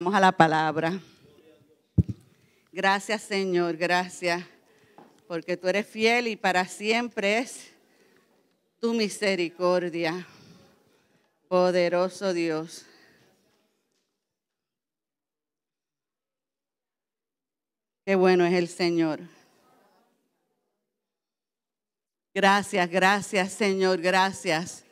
Vamos a la palabra. Gracias Señor, gracias, porque tú eres fiel y para siempre es tu misericordia, poderoso Dios. Qué bueno es el Señor. Gracias, gracias Señor, gracias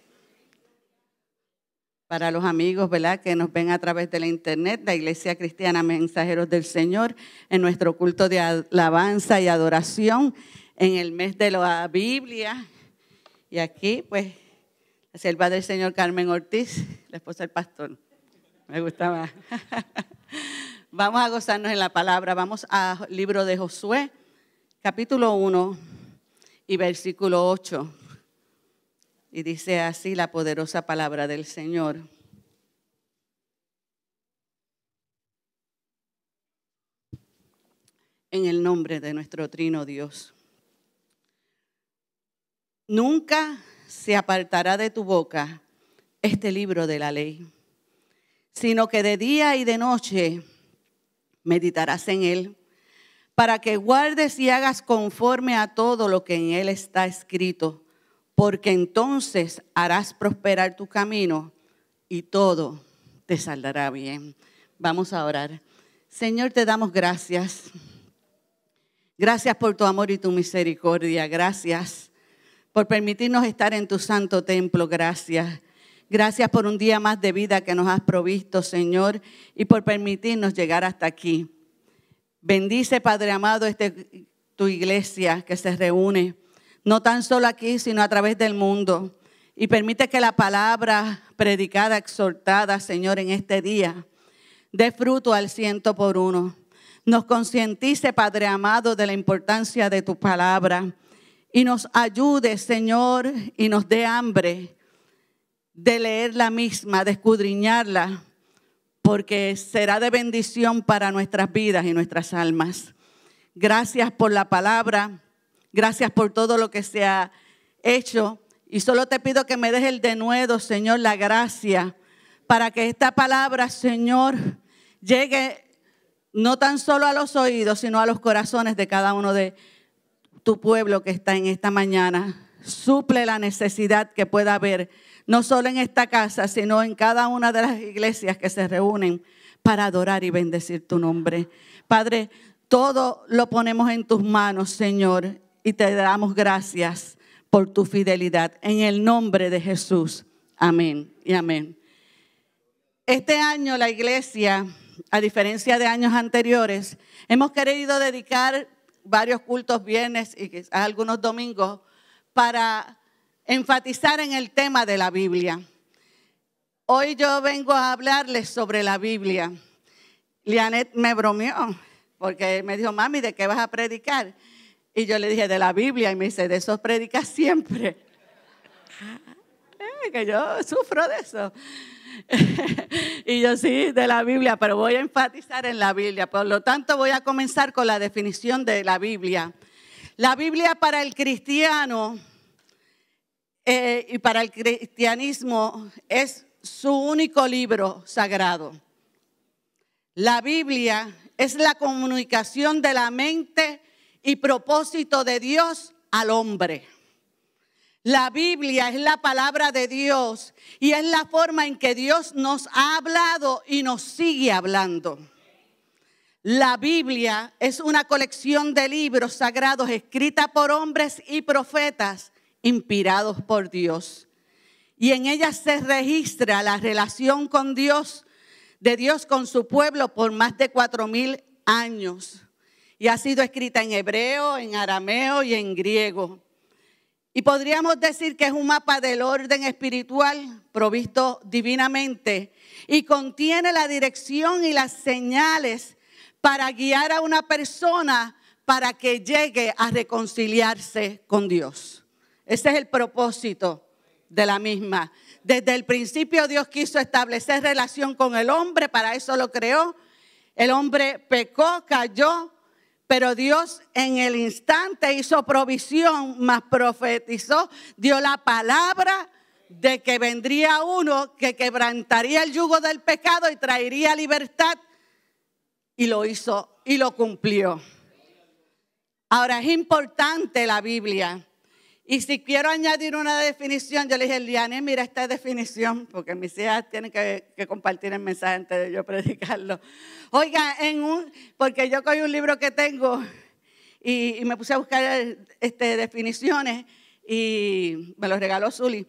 para los amigos ¿verdad? que nos ven a través de la internet, la Iglesia Cristiana Mensajeros del Señor, en nuestro culto de alabanza y adoración, en el mes de la Biblia. Y aquí, pues, la selva del Señor Carmen Ortiz, la esposa del pastor. Me gusta más. Vamos a gozarnos en la palabra. Vamos al libro de Josué, capítulo 1 y versículo 8. Y dice así la poderosa palabra del Señor. En el nombre de nuestro trino Dios. Nunca se apartará de tu boca este libro de la ley, sino que de día y de noche meditarás en él, para que guardes y hagas conforme a todo lo que en él está escrito porque entonces harás prosperar tu camino y todo te saldrá bien. Vamos a orar. Señor, te damos gracias. Gracias por tu amor y tu misericordia. Gracias por permitirnos estar en tu santo templo. Gracias. Gracias por un día más de vida que nos has provisto, Señor, y por permitirnos llegar hasta aquí. Bendice, Padre amado, este, tu iglesia que se reúne no tan solo aquí, sino a través del mundo. Y permite que la palabra predicada, exhortada, Señor, en este día, dé fruto al ciento por uno. Nos concientice, Padre amado, de la importancia de tu palabra. Y nos ayude, Señor, y nos dé hambre de leerla misma, de escudriñarla, porque será de bendición para nuestras vidas y nuestras almas. Gracias por la palabra Gracias por todo lo que se ha hecho. Y solo te pido que me des el denuedo, Señor, la gracia, para que esta palabra, Señor, llegue no tan solo a los oídos, sino a los corazones de cada uno de tu pueblo que está en esta mañana. Suple la necesidad que pueda haber, no solo en esta casa, sino en cada una de las iglesias que se reúnen para adorar y bendecir tu nombre. Padre, todo lo ponemos en tus manos, Señor, y te damos gracias por tu fidelidad. En el nombre de Jesús. Amén y amén. Este año la iglesia, a diferencia de años anteriores, hemos querido dedicar varios cultos viernes y algunos domingos para enfatizar en el tema de la Biblia. Hoy yo vengo a hablarles sobre la Biblia. Lianet me bromeó porque me dijo, mami, ¿de qué vas a predicar? Y yo le dije, de la Biblia, y me dice, de eso predicas siempre. Ah, eh, que yo sufro de eso. y yo sí, de la Biblia, pero voy a enfatizar en la Biblia. Por lo tanto, voy a comenzar con la definición de la Biblia. La Biblia para el cristiano eh, y para el cristianismo es su único libro sagrado. La Biblia es la comunicación de la mente y propósito de Dios al hombre. La Biblia es la palabra de Dios y es la forma en que Dios nos ha hablado y nos sigue hablando. La Biblia es una colección de libros sagrados escrita por hombres y profetas inspirados por Dios. Y en ella se registra la relación con Dios, de Dios con su pueblo por más de cuatro mil años y ha sido escrita en hebreo, en arameo y en griego. Y podríamos decir que es un mapa del orden espiritual provisto divinamente y contiene la dirección y las señales para guiar a una persona para que llegue a reconciliarse con Dios. Ese es el propósito de la misma. Desde el principio Dios quiso establecer relación con el hombre, para eso lo creó. El hombre pecó, cayó, pero Dios en el instante hizo provisión, más profetizó, dio la palabra de que vendría uno que quebrantaría el yugo del pecado y traería libertad. Y lo hizo y lo cumplió. Ahora es importante la Biblia. Y si quiero añadir una definición, yo le dije, Liane, mira esta definición, porque mis hijas tienen que, compartir el mensaje antes de yo predicarlo. Oiga, en un, porque yo cogí un libro que tengo y, me puse a buscar este, definiciones y me lo regaló Zuli.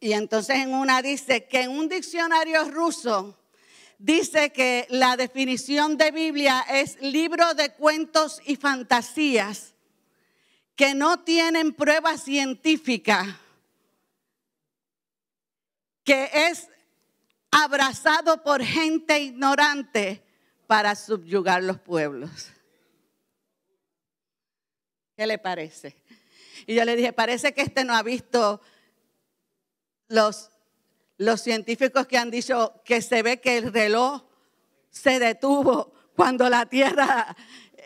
Y entonces en una dice que en un diccionario ruso dice que la definición de Biblia es libro de cuentos y fantasías que no tienen prueba científica, que es abrazado por gente ignorante para subyugar los pueblos. ¿Qué le parece? Y yo le dije, parece que este no ha visto los, los científicos que han dicho que se ve que el reloj se detuvo cuando la Tierra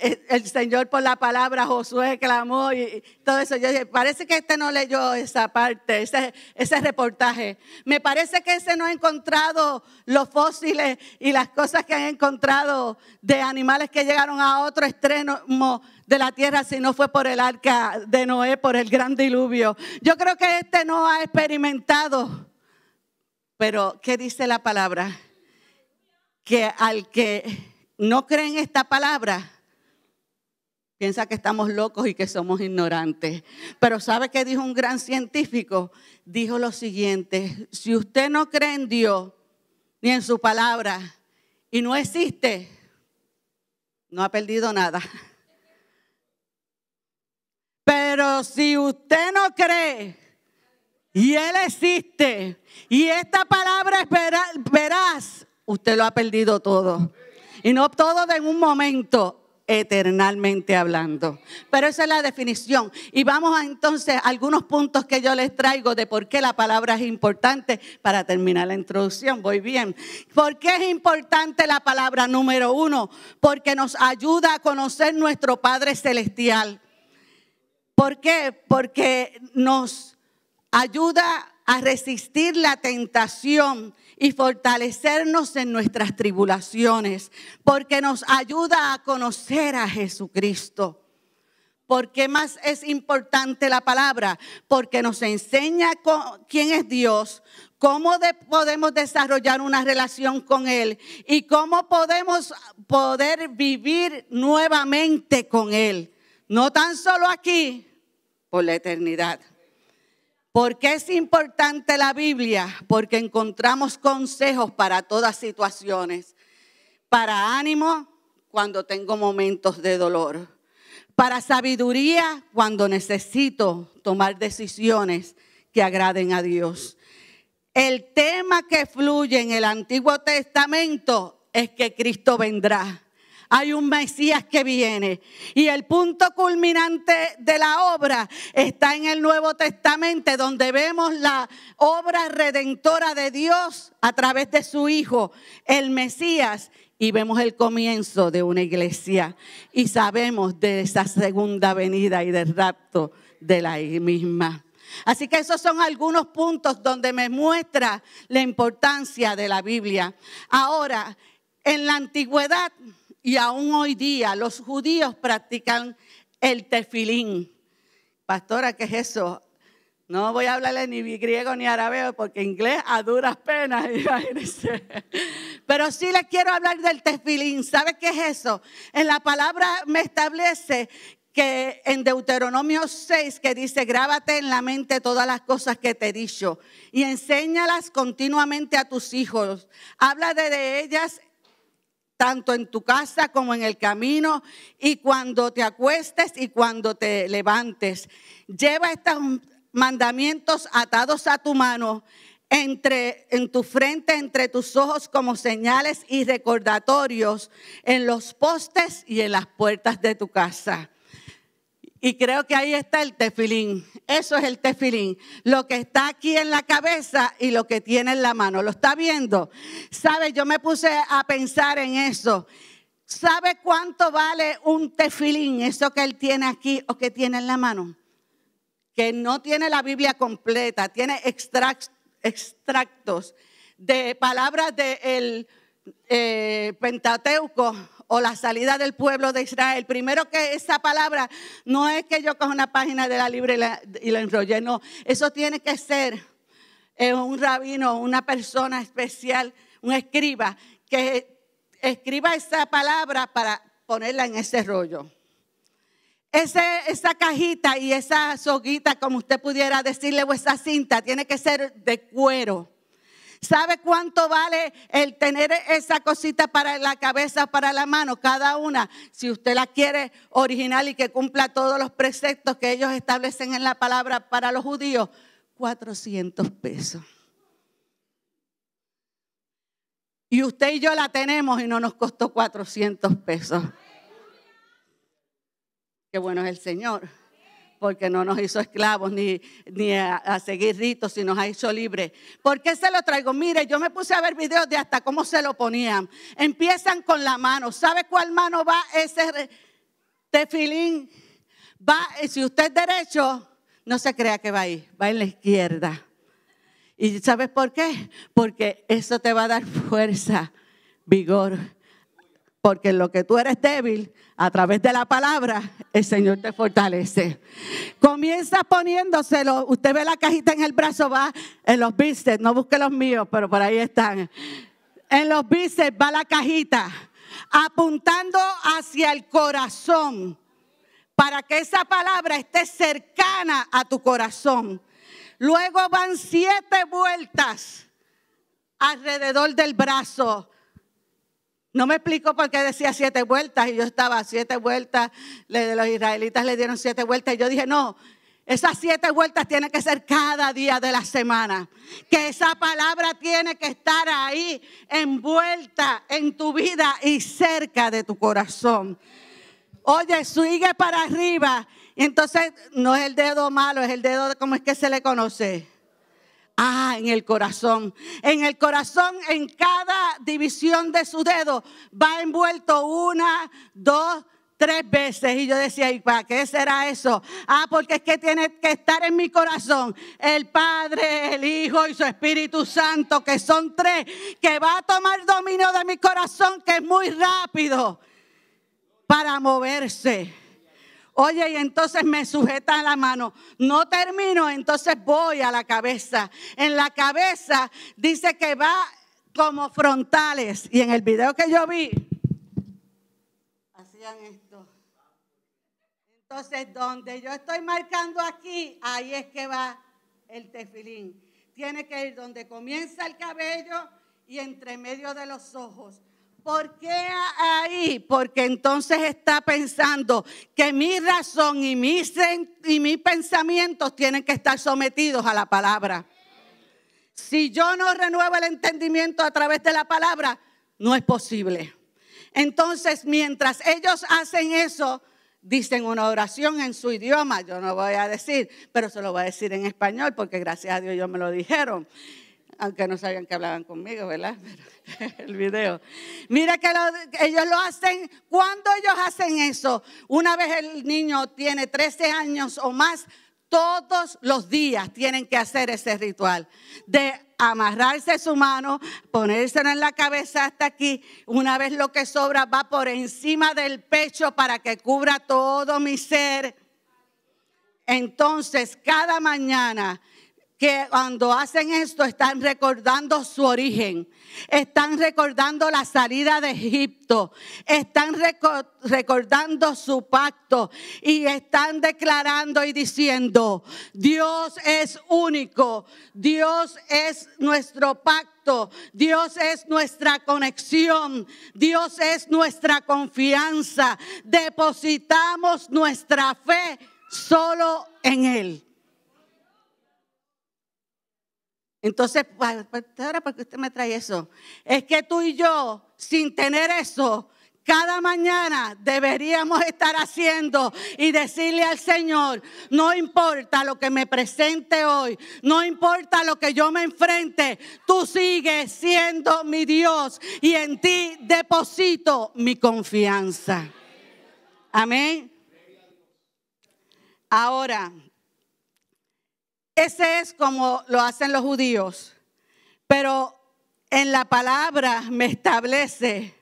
el Señor por la palabra, Josué clamó y todo eso. parece que este no leyó esa parte, ese, ese reportaje. Me parece que ese no ha encontrado los fósiles y las cosas que han encontrado de animales que llegaron a otro extremo de la tierra si no fue por el arca de Noé, por el gran diluvio. Yo creo que este no ha experimentado. Pero, ¿qué dice la palabra? Que al que no cree en esta palabra, piensa que estamos locos y que somos ignorantes. Pero ¿sabe qué dijo un gran científico? Dijo lo siguiente, si usted no cree en Dios ni en su palabra y no existe, no ha perdido nada. Pero si usted no cree y Él existe y esta palabra es veraz, usted lo ha perdido todo. Y no todo en un momento, eternalmente hablando. Pero esa es la definición. Y vamos a entonces a algunos puntos que yo les traigo de por qué la palabra es importante para terminar la introducción. Voy bien. ¿Por qué es importante la palabra número uno? Porque nos ayuda a conocer nuestro Padre Celestial. ¿Por qué? Porque nos ayuda a resistir la tentación y fortalecernos en nuestras tribulaciones, porque nos ayuda a conocer a Jesucristo. ¿Por qué más es importante la palabra? Porque nos enseña quién es Dios, cómo podemos desarrollar una relación con Él y cómo podemos poder vivir nuevamente con Él. No tan solo aquí, por la eternidad. ¿Por qué es importante la Biblia? Porque encontramos consejos para todas situaciones. Para ánimo cuando tengo momentos de dolor. Para sabiduría cuando necesito tomar decisiones que agraden a Dios. El tema que fluye en el Antiguo Testamento es que Cristo vendrá hay un Mesías que viene. Y el punto culminante de la obra está en el Nuevo Testamento, donde vemos la obra redentora de Dios a través de su Hijo, el Mesías. Y vemos el comienzo de una iglesia y sabemos de esa segunda venida y del rapto de la misma. Así que esos son algunos puntos donde me muestra la importancia de la Biblia. Ahora, en la antigüedad y aún hoy día los judíos practican el tefilín. Pastora, ¿qué es eso? No voy a hablarle ni griego ni árabe porque inglés a duras penas, imagínense. Pero sí les quiero hablar del tefilín. ¿Sabe qué es eso? En la palabra me establece que en Deuteronomio 6 que dice, grábate en la mente todas las cosas que te he dicho y enséñalas continuamente a tus hijos. Habla de ellas tanto en tu casa como en el camino, y cuando te acuestes y cuando te levantes. Lleva estos mandamientos atados a tu mano, entre, en tu frente, entre tus ojos, como señales y recordatorios, en los postes y en las puertas de tu casa. Y creo que ahí está el tefilín. Eso es el tefilín. Lo que está aquí en la cabeza y lo que tiene en la mano. ¿Lo está viendo? ¿Sabe? Yo me puse a pensar en eso. ¿Sabe cuánto vale un tefilín? Eso que él tiene aquí o que tiene en la mano. Que no tiene la Biblia completa, tiene extractos de palabras del eh, Pentateuco o la salida del pueblo de Israel. Primero que esa palabra no es que yo coja una página de la libre y la, enrolle, no. Eso tiene que ser eh, un rabino, una persona especial, un escriba, que escriba esa palabra para ponerla en ese rollo. esa cajita y esa soguita, como usted pudiera decirle, o esa cinta, tiene que ser de cuero ¿Sabe cuánto vale el tener esa cosita para la cabeza, para la mano? Cada una, si usted la quiere original y que cumpla todos los preceptos que ellos establecen en la palabra para los judíos, 400 pesos. Y usted y yo la tenemos y no nos costó 400 pesos. Qué bueno es el Señor porque no nos hizo esclavos ni, ni a, seguir ritos, sino nos ha hecho libres. ¿Por qué se lo traigo? Mire, yo me puse a ver videos de hasta cómo se lo ponían. Empiezan con la mano. ¿Sabe cuál mano va ese tefilín? Va, eh, si usted es derecho, no se crea que va ahí, va en la izquierda. ¿Y sabes por qué? Porque eso te va a dar fuerza, vigor porque lo que tú eres débil, a través de la palabra, el Señor te fortalece. Comienza poniéndoselo. Usted ve la cajita en el brazo, va en los bíceps. No busque los míos, pero por ahí están. En los bíceps va la cajita, apuntando hacia el corazón, para que esa palabra esté cercana a tu corazón. Luego van siete vueltas alrededor del brazo no me explico por qué decía siete vueltas y yo estaba siete vueltas, los israelitas le dieron siete vueltas y yo dije, no, esas siete vueltas tienen que ser cada día de la semana. Que esa palabra tiene que estar ahí, envuelta en tu vida y cerca de tu corazón. Oye, sigue para arriba. Y entonces no es el dedo malo, es el dedo, ¿cómo es que se le conoce? Ah, en el corazón. En el corazón, en cada división de su dedo, va envuelto una, dos, tres veces. Y yo decía, ¿y para qué será eso? Ah, porque es que tiene que estar en mi corazón el Padre, el Hijo y su Espíritu Santo, que son tres, que va a tomar dominio de mi corazón, que es muy rápido para moverse. Oye, y entonces me sujeta la mano. No termino, entonces voy a la cabeza. En la cabeza dice que va como frontales. Y en el video que yo vi, hacían esto. Entonces, donde yo estoy marcando aquí, ahí es que va el tefilín. Tiene que ir donde comienza el cabello y entre medio de los ojos. ¿Por qué ahí? Porque entonces está pensando que mi razón y mis, y pensamientos tienen que estar sometidos a la palabra. Si yo no renuevo el entendimiento a través de la palabra, no es posible. Entonces, mientras ellos hacen eso, dicen una oración en su idioma, yo no voy a decir, pero se lo voy a decir en español porque gracias a Dios ellos me lo dijeron aunque no sabían que hablaban conmigo, ¿verdad? el video. Mira que ellos lo hacen, cuando ellos hacen eso, una vez el niño tiene 13 años o más, todos los días tienen que hacer ese ritual de amarrarse su mano, ponérselo en la cabeza hasta aquí. Una vez lo que sobra va por encima del pecho para que cubra todo mi ser. Entonces, cada mañana que cuando hacen esto están recordando su origen, están recordando la salida de Egipto, están recordando su pacto y están declarando y diciendo, Dios es único, Dios es nuestro pacto, Dios es nuestra conexión, Dios es nuestra confianza, depositamos nuestra fe solo en Él. Entonces, ahora ¿por qué usted me trae eso? Es que tú y yo, sin tener eso, cada mañana deberíamos estar haciendo y decirle al Señor, no importa lo que me presente hoy, no importa lo que yo me enfrente, tú sigues siendo mi Dios y en ti deposito mi confianza. Amén. Ahora. Ese es como lo hacen los judíos. Pero en la palabra me establece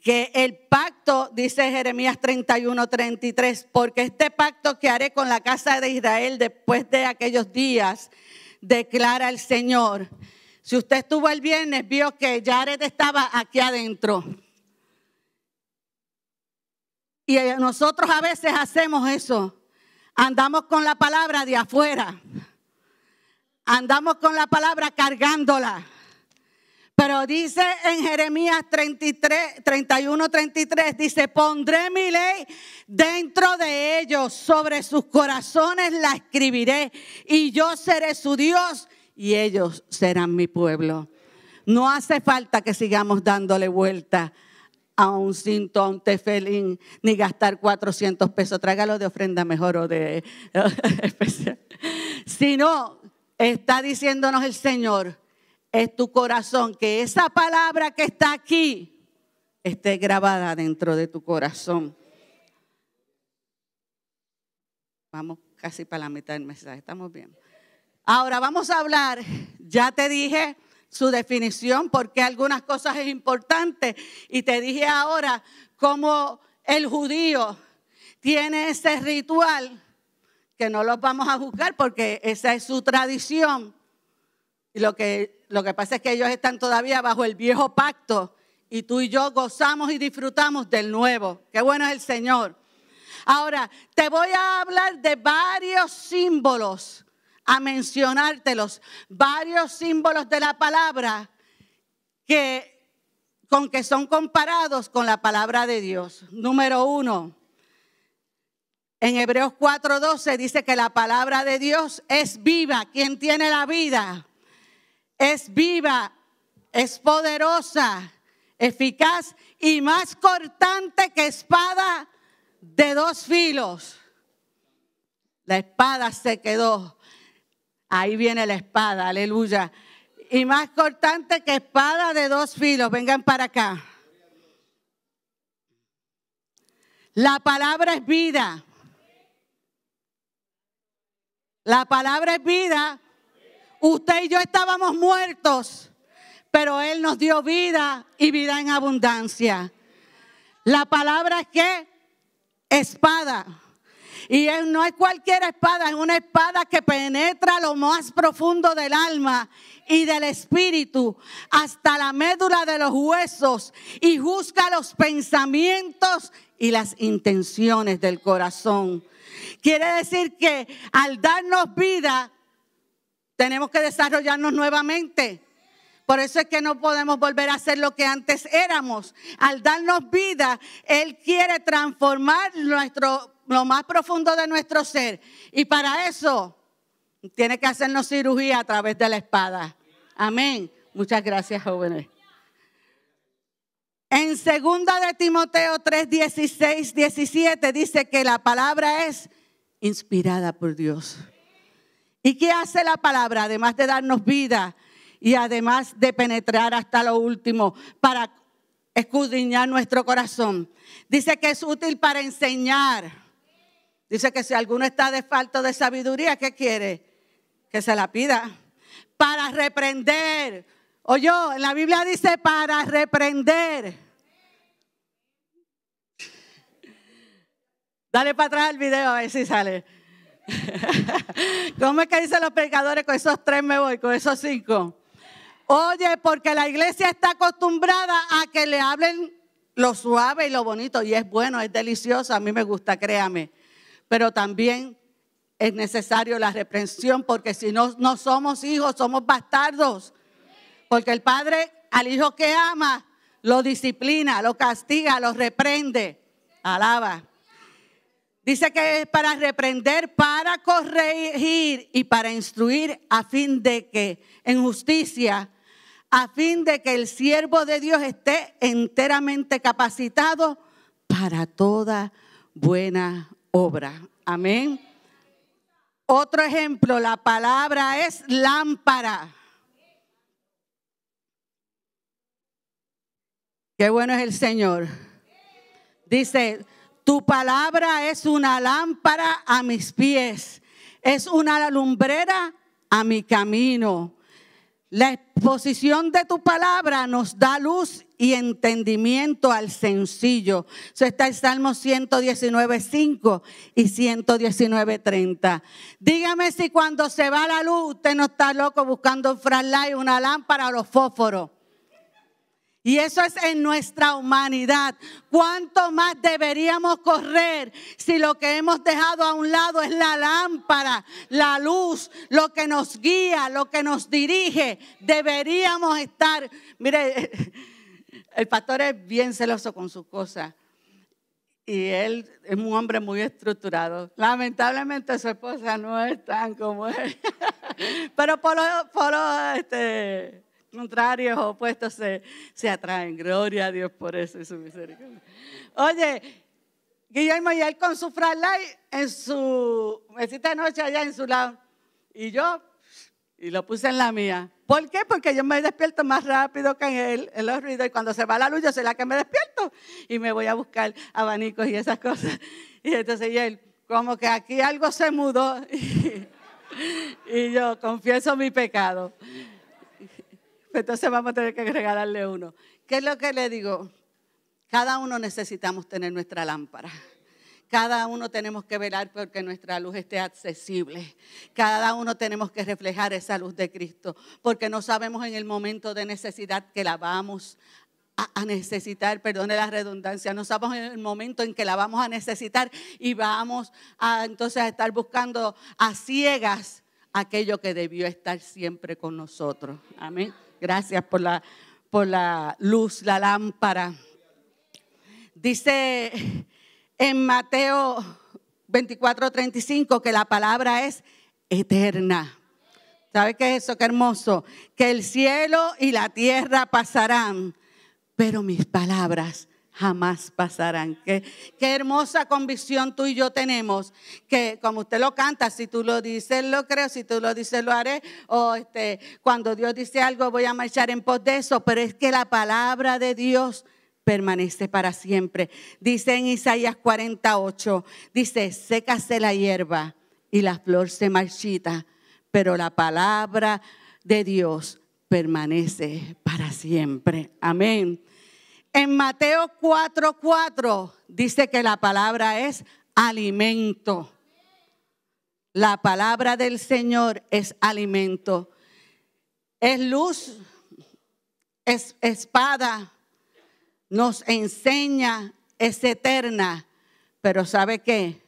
que el pacto, dice Jeremías 31, 33, porque este pacto que haré con la casa de Israel después de aquellos días, declara el Señor. Si usted estuvo el viernes, vio que Jared estaba aquí adentro. Y nosotros a veces hacemos eso. Andamos con la palabra de afuera. Andamos con la palabra cargándola. Pero dice en Jeremías 33, 31, 33, dice, pondré mi ley dentro de ellos, sobre sus corazones la escribiré y yo seré su Dios y ellos serán mi pueblo. No hace falta que sigamos dándole vuelta a un cinto, a un tefelín, ni gastar 400 pesos. Trágalo de ofrenda mejor o de especial. Sino está diciéndonos el Señor, es tu corazón, que esa palabra que está aquí esté grabada dentro de tu corazón. Vamos casi para la mitad del mensaje, estamos bien. Ahora vamos a hablar, ya te dije, su definición, porque algunas cosas es importante. Y te dije ahora cómo el judío tiene ese ritual, que no los vamos a juzgar porque esa es su tradición. Y lo que, lo que pasa es que ellos están todavía bajo el viejo pacto y tú y yo gozamos y disfrutamos del nuevo. Qué bueno es el Señor. Ahora, te voy a hablar de varios símbolos a mencionártelos. Varios símbolos de la palabra que, con que son comparados con la palabra de Dios. Número uno, en Hebreos 4:12 dice que la palabra de Dios es viva. Quien tiene la vida es viva, es poderosa, eficaz y más cortante que espada de dos filos. La espada se quedó Ahí viene la espada, aleluya. Y más cortante que espada de dos filos. Vengan para acá. La palabra es vida. La palabra es vida. Usted y yo estábamos muertos, pero Él nos dio vida y vida en abundancia. La palabra es que espada. Y no es cualquier espada, es una espada que penetra lo más profundo del alma y del espíritu hasta la médula de los huesos y juzga los pensamientos y las intenciones del corazón. Quiere decir que al darnos vida, tenemos que desarrollarnos nuevamente. Por eso es que no podemos volver a ser lo que antes éramos. Al darnos vida, Él quiere transformar nuestro lo más profundo de nuestro ser. Y para eso tiene que hacernos cirugía a través de la espada. Amén. Muchas gracias, jóvenes. En segunda de Timoteo 3, 16, 17 dice que la palabra es inspirada por Dios. ¿Y qué hace la palabra? Además de darnos vida y además de penetrar hasta lo último para escudriñar nuestro corazón. Dice que es útil para enseñar Dice que si alguno está de falto de sabiduría, ¿qué quiere? Que se la pida. Para reprender. Oye, en la Biblia dice para reprender. Dale para atrás el video a ver si sale. ¿Cómo es que dicen los pecadores con esos tres me voy, con esos cinco? Oye, porque la iglesia está acostumbrada a que le hablen lo suave y lo bonito, y es bueno, es delicioso, a mí me gusta, créame pero también es necesario la reprensión, porque si no, no somos hijos, somos bastardos. Porque el padre al hijo que ama lo disciplina, lo castiga, lo reprende. Alaba. Dice que es para reprender, para corregir y para instruir a fin de que en justicia, a fin de que el siervo de Dios esté enteramente capacitado para toda buena obra. Amén. Otro ejemplo, la palabra es lámpara. Qué bueno es el Señor. Dice, tu palabra es una lámpara a mis pies, es una lumbrera a mi camino. La exposición de tu palabra nos da luz y entendimiento al sencillo. Eso está en Salmo 119.5 y 119.30. Dígame si cuando se va la luz usted no está loco buscando un flashlight, una lámpara o los fósforos. Y eso es en nuestra humanidad. ¿Cuánto más deberíamos correr si lo que hemos dejado a un lado es la lámpara, la luz, lo que nos guía, lo que nos dirige? Deberíamos estar, mire, el pastor es bien celoso con sus cosas. Y él es un hombre muy estructurado. Lamentablemente su esposa no es tan como él. Pero por, lo, por lo, este, contrarios, opuestos se, se atraen. Gloria a Dios por eso y su misericordia. Oye, Guillermo y él con su flashlight en su mesita de noche allá en su lado. Y yo, y lo puse en la mía. ¿Por qué? Porque yo me despierto más rápido que en él en los ruidos. Y cuando se va la luz, yo soy la que me despierto. Y me voy a buscar abanicos y esas cosas. Y entonces y él, como que aquí algo se mudó. y yo confieso mi pecado. Pues entonces vamos a tener que regalarle uno. ¿Qué es lo que le digo? Cada uno necesitamos tener nuestra lámpara. Cada uno tenemos que velar porque nuestra luz esté accesible. Cada uno tenemos que reflejar esa luz de Cristo, porque no sabemos en el momento de necesidad que la vamos a necesitar, perdone la redundancia, no sabemos en el momento en que la vamos a necesitar y vamos a entonces a estar buscando a ciegas aquello que debió estar siempre con nosotros. Amén. Gracias por la, por la luz, la lámpara. Dice en Mateo 24:35 que la palabra es eterna. ¿Sabe qué es eso? Qué hermoso. Que el cielo y la tierra pasarán, pero mis palabras jamás pasarán. Qué, hermosa convicción tú y yo tenemos, que como usted lo canta, si tú lo dices, lo creo, si tú lo dices, lo haré, o este, cuando Dios dice algo, voy a marchar en pos de eso, pero es que la palabra de Dios permanece para siempre. Dice en Isaías 48, dice, sécase la hierba y la flor se marchita, pero la palabra de Dios permanece para siempre. Amén. En Mateo 4:4 dice que la palabra es alimento. La palabra del Señor es alimento. Es luz, es espada, nos enseña, es eterna. Pero ¿sabe qué?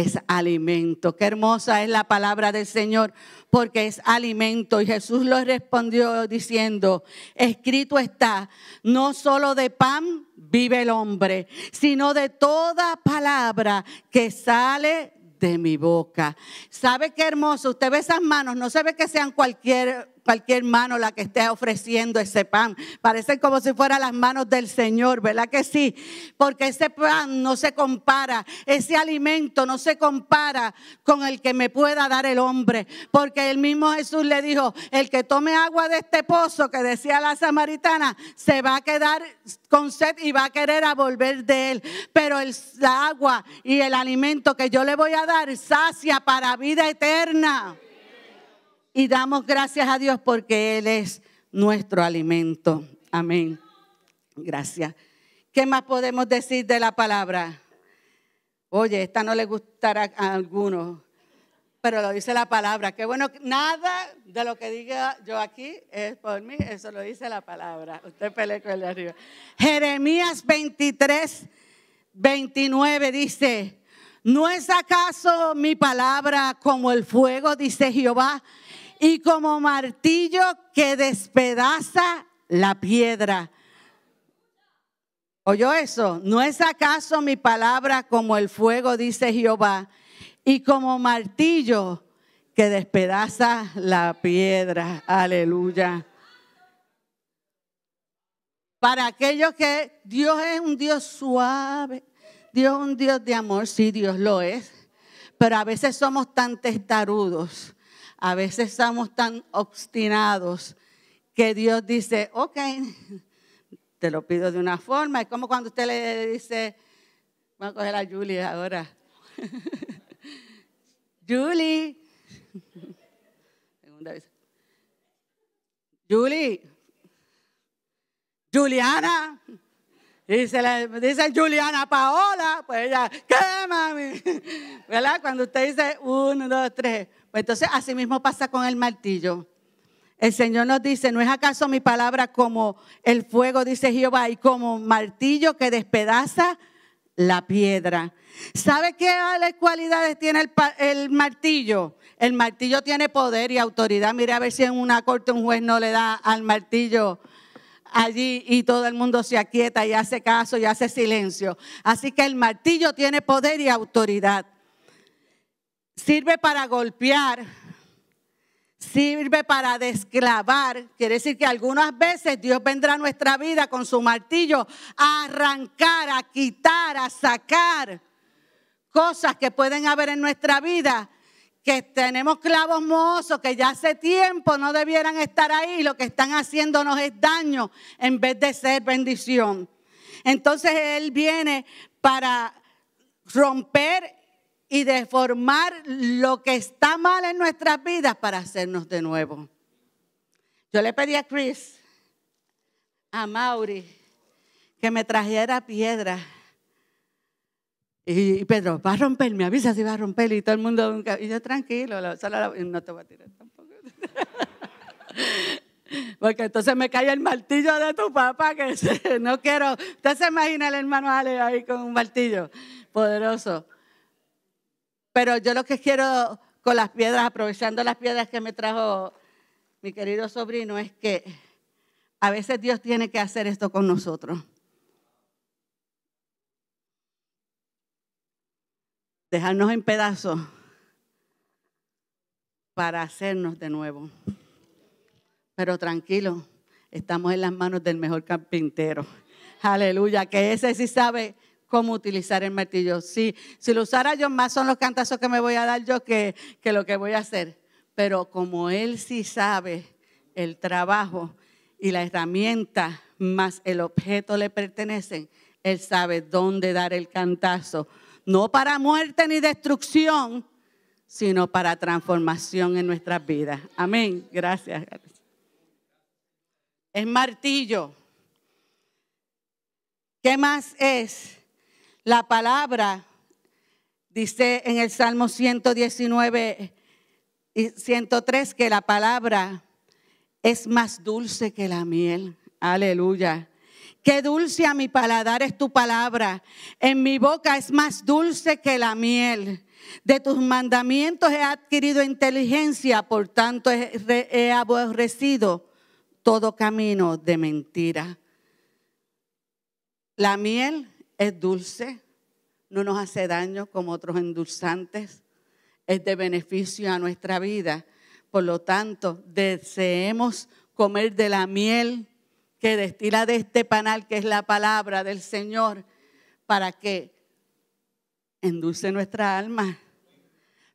es alimento. Qué hermosa es la palabra del Señor, porque es alimento. Y Jesús lo respondió diciendo, escrito está, no solo de pan vive el hombre, sino de toda palabra que sale de mi boca. ¿Sabe qué hermoso? Usted ve esas manos, no se ve que sean cualquier cualquier mano la que esté ofreciendo ese pan. parece como si fuera las manos del Señor, ¿verdad que sí? Porque ese pan no se compara, ese alimento no se compara con el que me pueda dar el hombre. Porque el mismo Jesús le dijo, el que tome agua de este pozo que decía la samaritana, se va a quedar con sed y va a querer a volver de él. Pero el, agua y el alimento que yo le voy a dar sacia para vida eterna y damos gracias a Dios porque Él es nuestro alimento. Amén. Gracias. ¿Qué más podemos decir de la palabra? Oye, esta no le gustará a alguno, pero lo dice la palabra. Qué bueno, nada de lo que diga yo aquí es por mí, eso lo dice la palabra. Usted pelea con el de arriba. Jeremías 23, 29 dice, ¿no es acaso mi palabra como el fuego, dice Jehová, y como martillo que despedaza la piedra. ¿Oyó eso? ¿No es acaso mi palabra como el fuego, dice Jehová, y como martillo que despedaza la piedra? Aleluya. Para aquellos que Dios es un Dios suave, Dios es un Dios de amor, sí, Dios lo es, pero a veces somos tan testarudos a veces estamos tan obstinados que Dios dice, ok, te lo pido de una forma. Es como cuando usted le dice, voy a coger a Julie ahora. Julie. Segunda vez. Julie. Juliana. Y se le dice Juliana Paola, pues ella, ¿qué mami? ¿Verdad? Cuando usted dice uno, dos, tres. Pues entonces, así mismo pasa con el martillo. El Señor nos dice, ¿no es acaso mi palabra como el fuego, dice Jehová, y como martillo que despedaza la piedra? ¿Sabe qué cualidades tiene el, el, martillo? El martillo tiene poder y autoridad. Mire a ver si en una corte un juez no le da al martillo allí y todo el mundo se aquieta y hace caso y hace silencio. Así que el martillo tiene poder y autoridad sirve para golpear, sirve para desclavar. Quiere decir que algunas veces Dios vendrá a nuestra vida con su martillo a arrancar, a quitar, a sacar cosas que pueden haber en nuestra vida que tenemos clavos mozos que ya hace tiempo no debieran estar ahí, lo que están haciéndonos es daño en vez de ser bendición. Entonces Él viene para romper y deformar lo que está mal en nuestras vidas para hacernos de nuevo. Yo le pedí a Chris, a Mauri, que me trajera piedra. Y, Pedro, va a romper, me avisa si va a romper. Y todo el mundo, yo tranquilo, no te voy a tirar tampoco. Porque entonces me cae el martillo de tu papá, que no quiero. Usted se imagina el hermano Ale ahí con un martillo poderoso. Pero yo lo que quiero con las piedras, aprovechando las piedras que me trajo mi querido sobrino, es que a veces Dios tiene que hacer esto con nosotros. Dejarnos en pedazos para hacernos de nuevo. Pero tranquilo, estamos en las manos del mejor carpintero. Aleluya, que ese sí sabe cómo utilizar el martillo. Si, si lo usara yo, más son los cantazos que me voy a dar yo que, lo que voy a hacer. Pero como él sí sabe el trabajo y la herramienta más el objeto le pertenecen, él sabe dónde dar el cantazo. No para muerte ni destrucción, sino para transformación en nuestras vidas. Amén. Gracias. El martillo. ¿Qué más es? La palabra, dice en el Salmo 119 y 103, que la palabra es más dulce que la miel. Aleluya. Qué dulce a mi paladar es tu palabra. En mi boca es más dulce que la miel. De tus mandamientos he adquirido inteligencia, por tanto he, aborrecido todo camino de mentira. La miel es dulce, no nos hace daño como otros endulzantes, es de beneficio a nuestra vida. Por lo tanto, deseemos comer de la miel que destila de este panal, que es la palabra del Señor, para que endulce nuestra alma,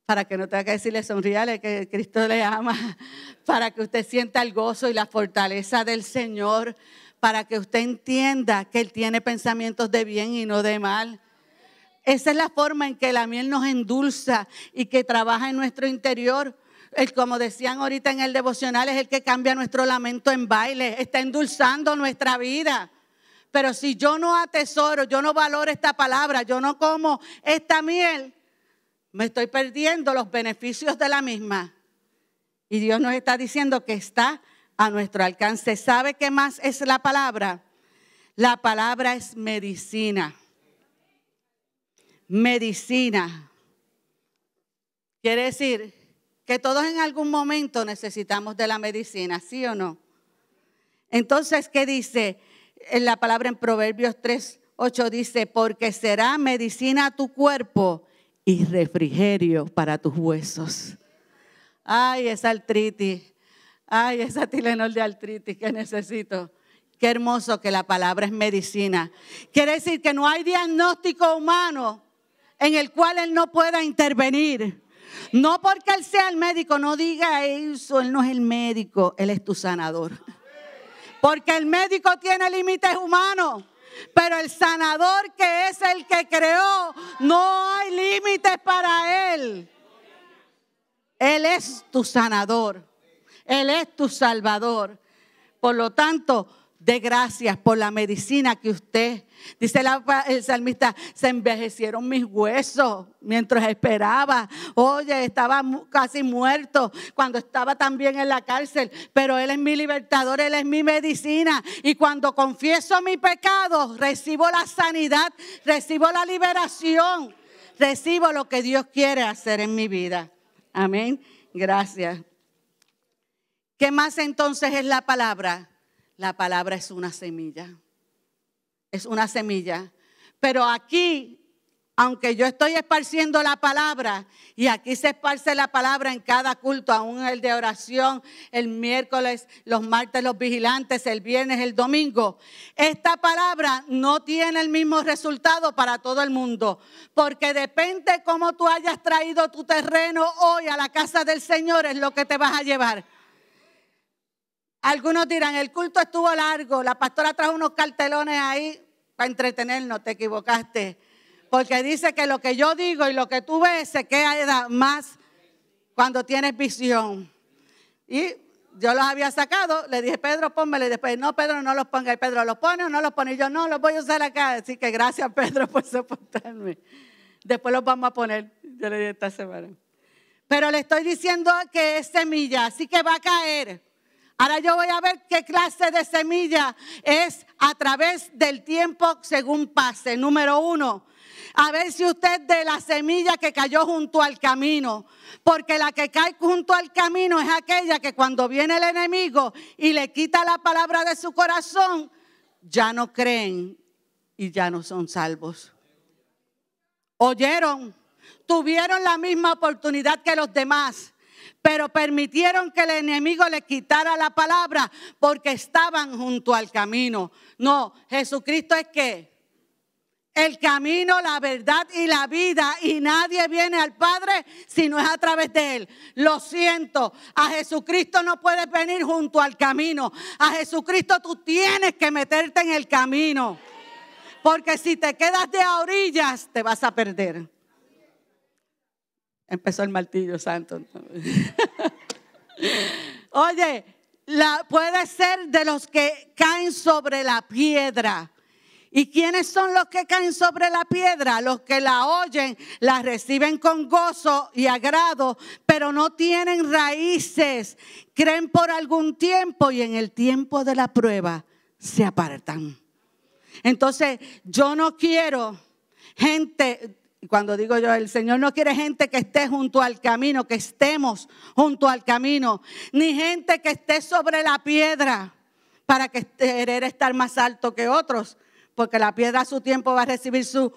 para que no tenga que decirle sonríale que Cristo le ama, para que usted sienta el gozo y la fortaleza del Señor, para que usted entienda que Él tiene pensamientos de bien y no de mal. Esa es la forma en que la miel nos endulza y que trabaja en nuestro interior. El, como decían ahorita en el devocional, es el que cambia nuestro lamento en baile, está endulzando nuestra vida. Pero si yo no atesoro, yo no valoro esta palabra, yo no como esta miel, me estoy perdiendo los beneficios de la misma. Y Dios nos está diciendo que está a nuestro alcance. ¿Sabe qué más es la palabra? La palabra es medicina. Medicina. Quiere decir que todos en algún momento necesitamos de la medicina, ¿sí o no? Entonces, ¿qué dice? En la palabra en Proverbios 3, dice, porque será medicina a tu cuerpo y refrigerio para tus huesos. Ay, esa artritis. Ay, esa Tilenol de artritis que necesito. Qué hermoso que la palabra es medicina. Quiere decir que no hay diagnóstico humano en el cual Él no pueda intervenir. No porque Él sea el médico, no diga eso, Él no es el médico, Él es tu sanador. Porque el médico tiene límites humanos, pero el sanador que es el que creó, no hay límites para Él. Él es tu sanador. Él es tu Salvador. Por lo tanto, de gracias por la medicina que usted, dice la, el salmista, se envejecieron mis huesos mientras esperaba. Oye, estaba casi muerto cuando estaba también en la cárcel, pero Él es mi libertador, Él es mi medicina. Y cuando confieso mi pecado, recibo la sanidad, recibo la liberación, recibo lo que Dios quiere hacer en mi vida. Amén. Gracias. ¿Qué más entonces es la palabra? La palabra es una semilla. Es una semilla. Pero aquí, aunque yo estoy esparciendo la palabra, y aquí se esparce la palabra en cada culto, aún el de oración, el miércoles, los martes, los vigilantes, el viernes, el domingo, esta palabra no tiene el mismo resultado para todo el mundo, porque depende cómo tú hayas traído tu terreno hoy a la casa del Señor, es lo que te vas a llevar. Algunos dirán, el culto estuvo largo, la pastora trajo unos cartelones ahí para entretenernos, te equivocaste. Porque dice que lo que yo digo y lo que tú ves se queda más cuando tienes visión. Y yo los había sacado, le dije, Pedro, pónmelo. después, no, Pedro, no los ponga. Y Pedro, ¿los pone o no los pone? Y yo, no, los voy a usar acá. Así que gracias, Pedro, por soportarme. Después los vamos a poner. Yo le dije esta semana. Pero le estoy diciendo que es semilla, así que va a caer. Ahora yo voy a ver qué clase de semilla es a través del tiempo según pase. Número uno, a ver si usted de la semilla que cayó junto al camino. Porque la que cae junto al camino es aquella que cuando viene el enemigo y le quita la palabra de su corazón, ya no creen y ya no son salvos. Oyeron, tuvieron la misma oportunidad que los demás, pero permitieron que el enemigo le quitara la palabra porque estaban junto al camino. No, Jesucristo es que el camino, la verdad y la vida y nadie viene al Padre si no es a través de Él. Lo siento, a Jesucristo no puedes venir junto al camino. A Jesucristo tú tienes que meterte en el camino. Porque si te quedas de orillas, te vas a perder. Empezó el martillo santo. Oye, la, puede ser de los que caen sobre la piedra. ¿Y quiénes son los que caen sobre la piedra? Los que la oyen, la reciben con gozo y agrado, pero no tienen raíces, creen por algún tiempo y en el tiempo de la prueba se apartan. Entonces, yo no quiero gente, y cuando digo yo, el Señor no quiere gente que esté junto al camino, que estemos junto al camino, ni gente que esté sobre la piedra para que querer estar más alto que otros, porque la piedra a su tiempo va a recibir su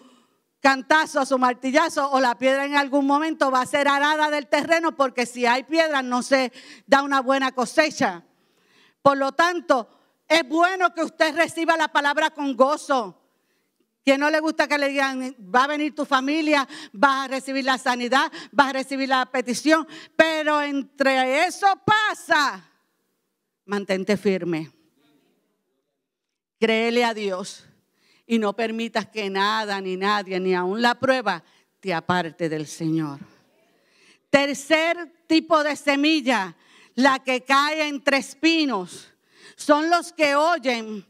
cantazo, su martillazo, o la piedra en algún momento va a ser arada del terreno, porque si hay piedra no se da una buena cosecha. Por lo tanto, es bueno que usted reciba la palabra con gozo. Quien no le gusta que le digan, va a venir tu familia, vas a recibir la sanidad, vas a recibir la petición, pero entre eso pasa, mantente firme. Créele a Dios y no permitas que nada, ni nadie, ni aún la prueba te aparte del Señor. Tercer tipo de semilla, la que cae entre espinos, son los que oyen,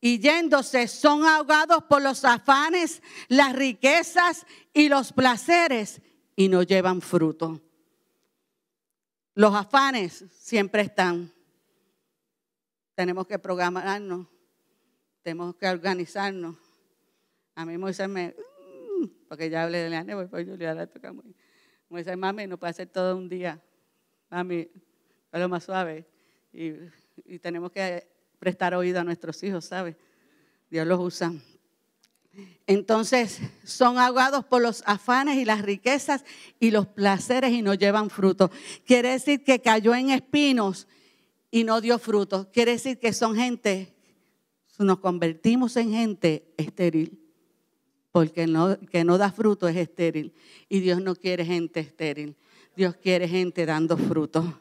y yéndose son ahogados por los afanes, las riquezas y los placeres y no llevan fruto. Los afanes siempre están. Tenemos que programarnos, tenemos que organizarnos. A mí Moisés me, mm, porque ya hablé de la yo le toca muy. Moisés, mami, no puede ser todo un día. Mami, es lo más suave. y tenemos que prestar oído a nuestros hijos, ¿sabes? Dios los usa. Entonces son ahogados por los afanes y las riquezas y los placeres y no llevan fruto. Quiere decir que cayó en espinos y no dio fruto. Quiere decir que son gente, nos convertimos en gente estéril. Porque que no da fruto es estéril. Y Dios no quiere gente estéril. Dios quiere gente dando fruto.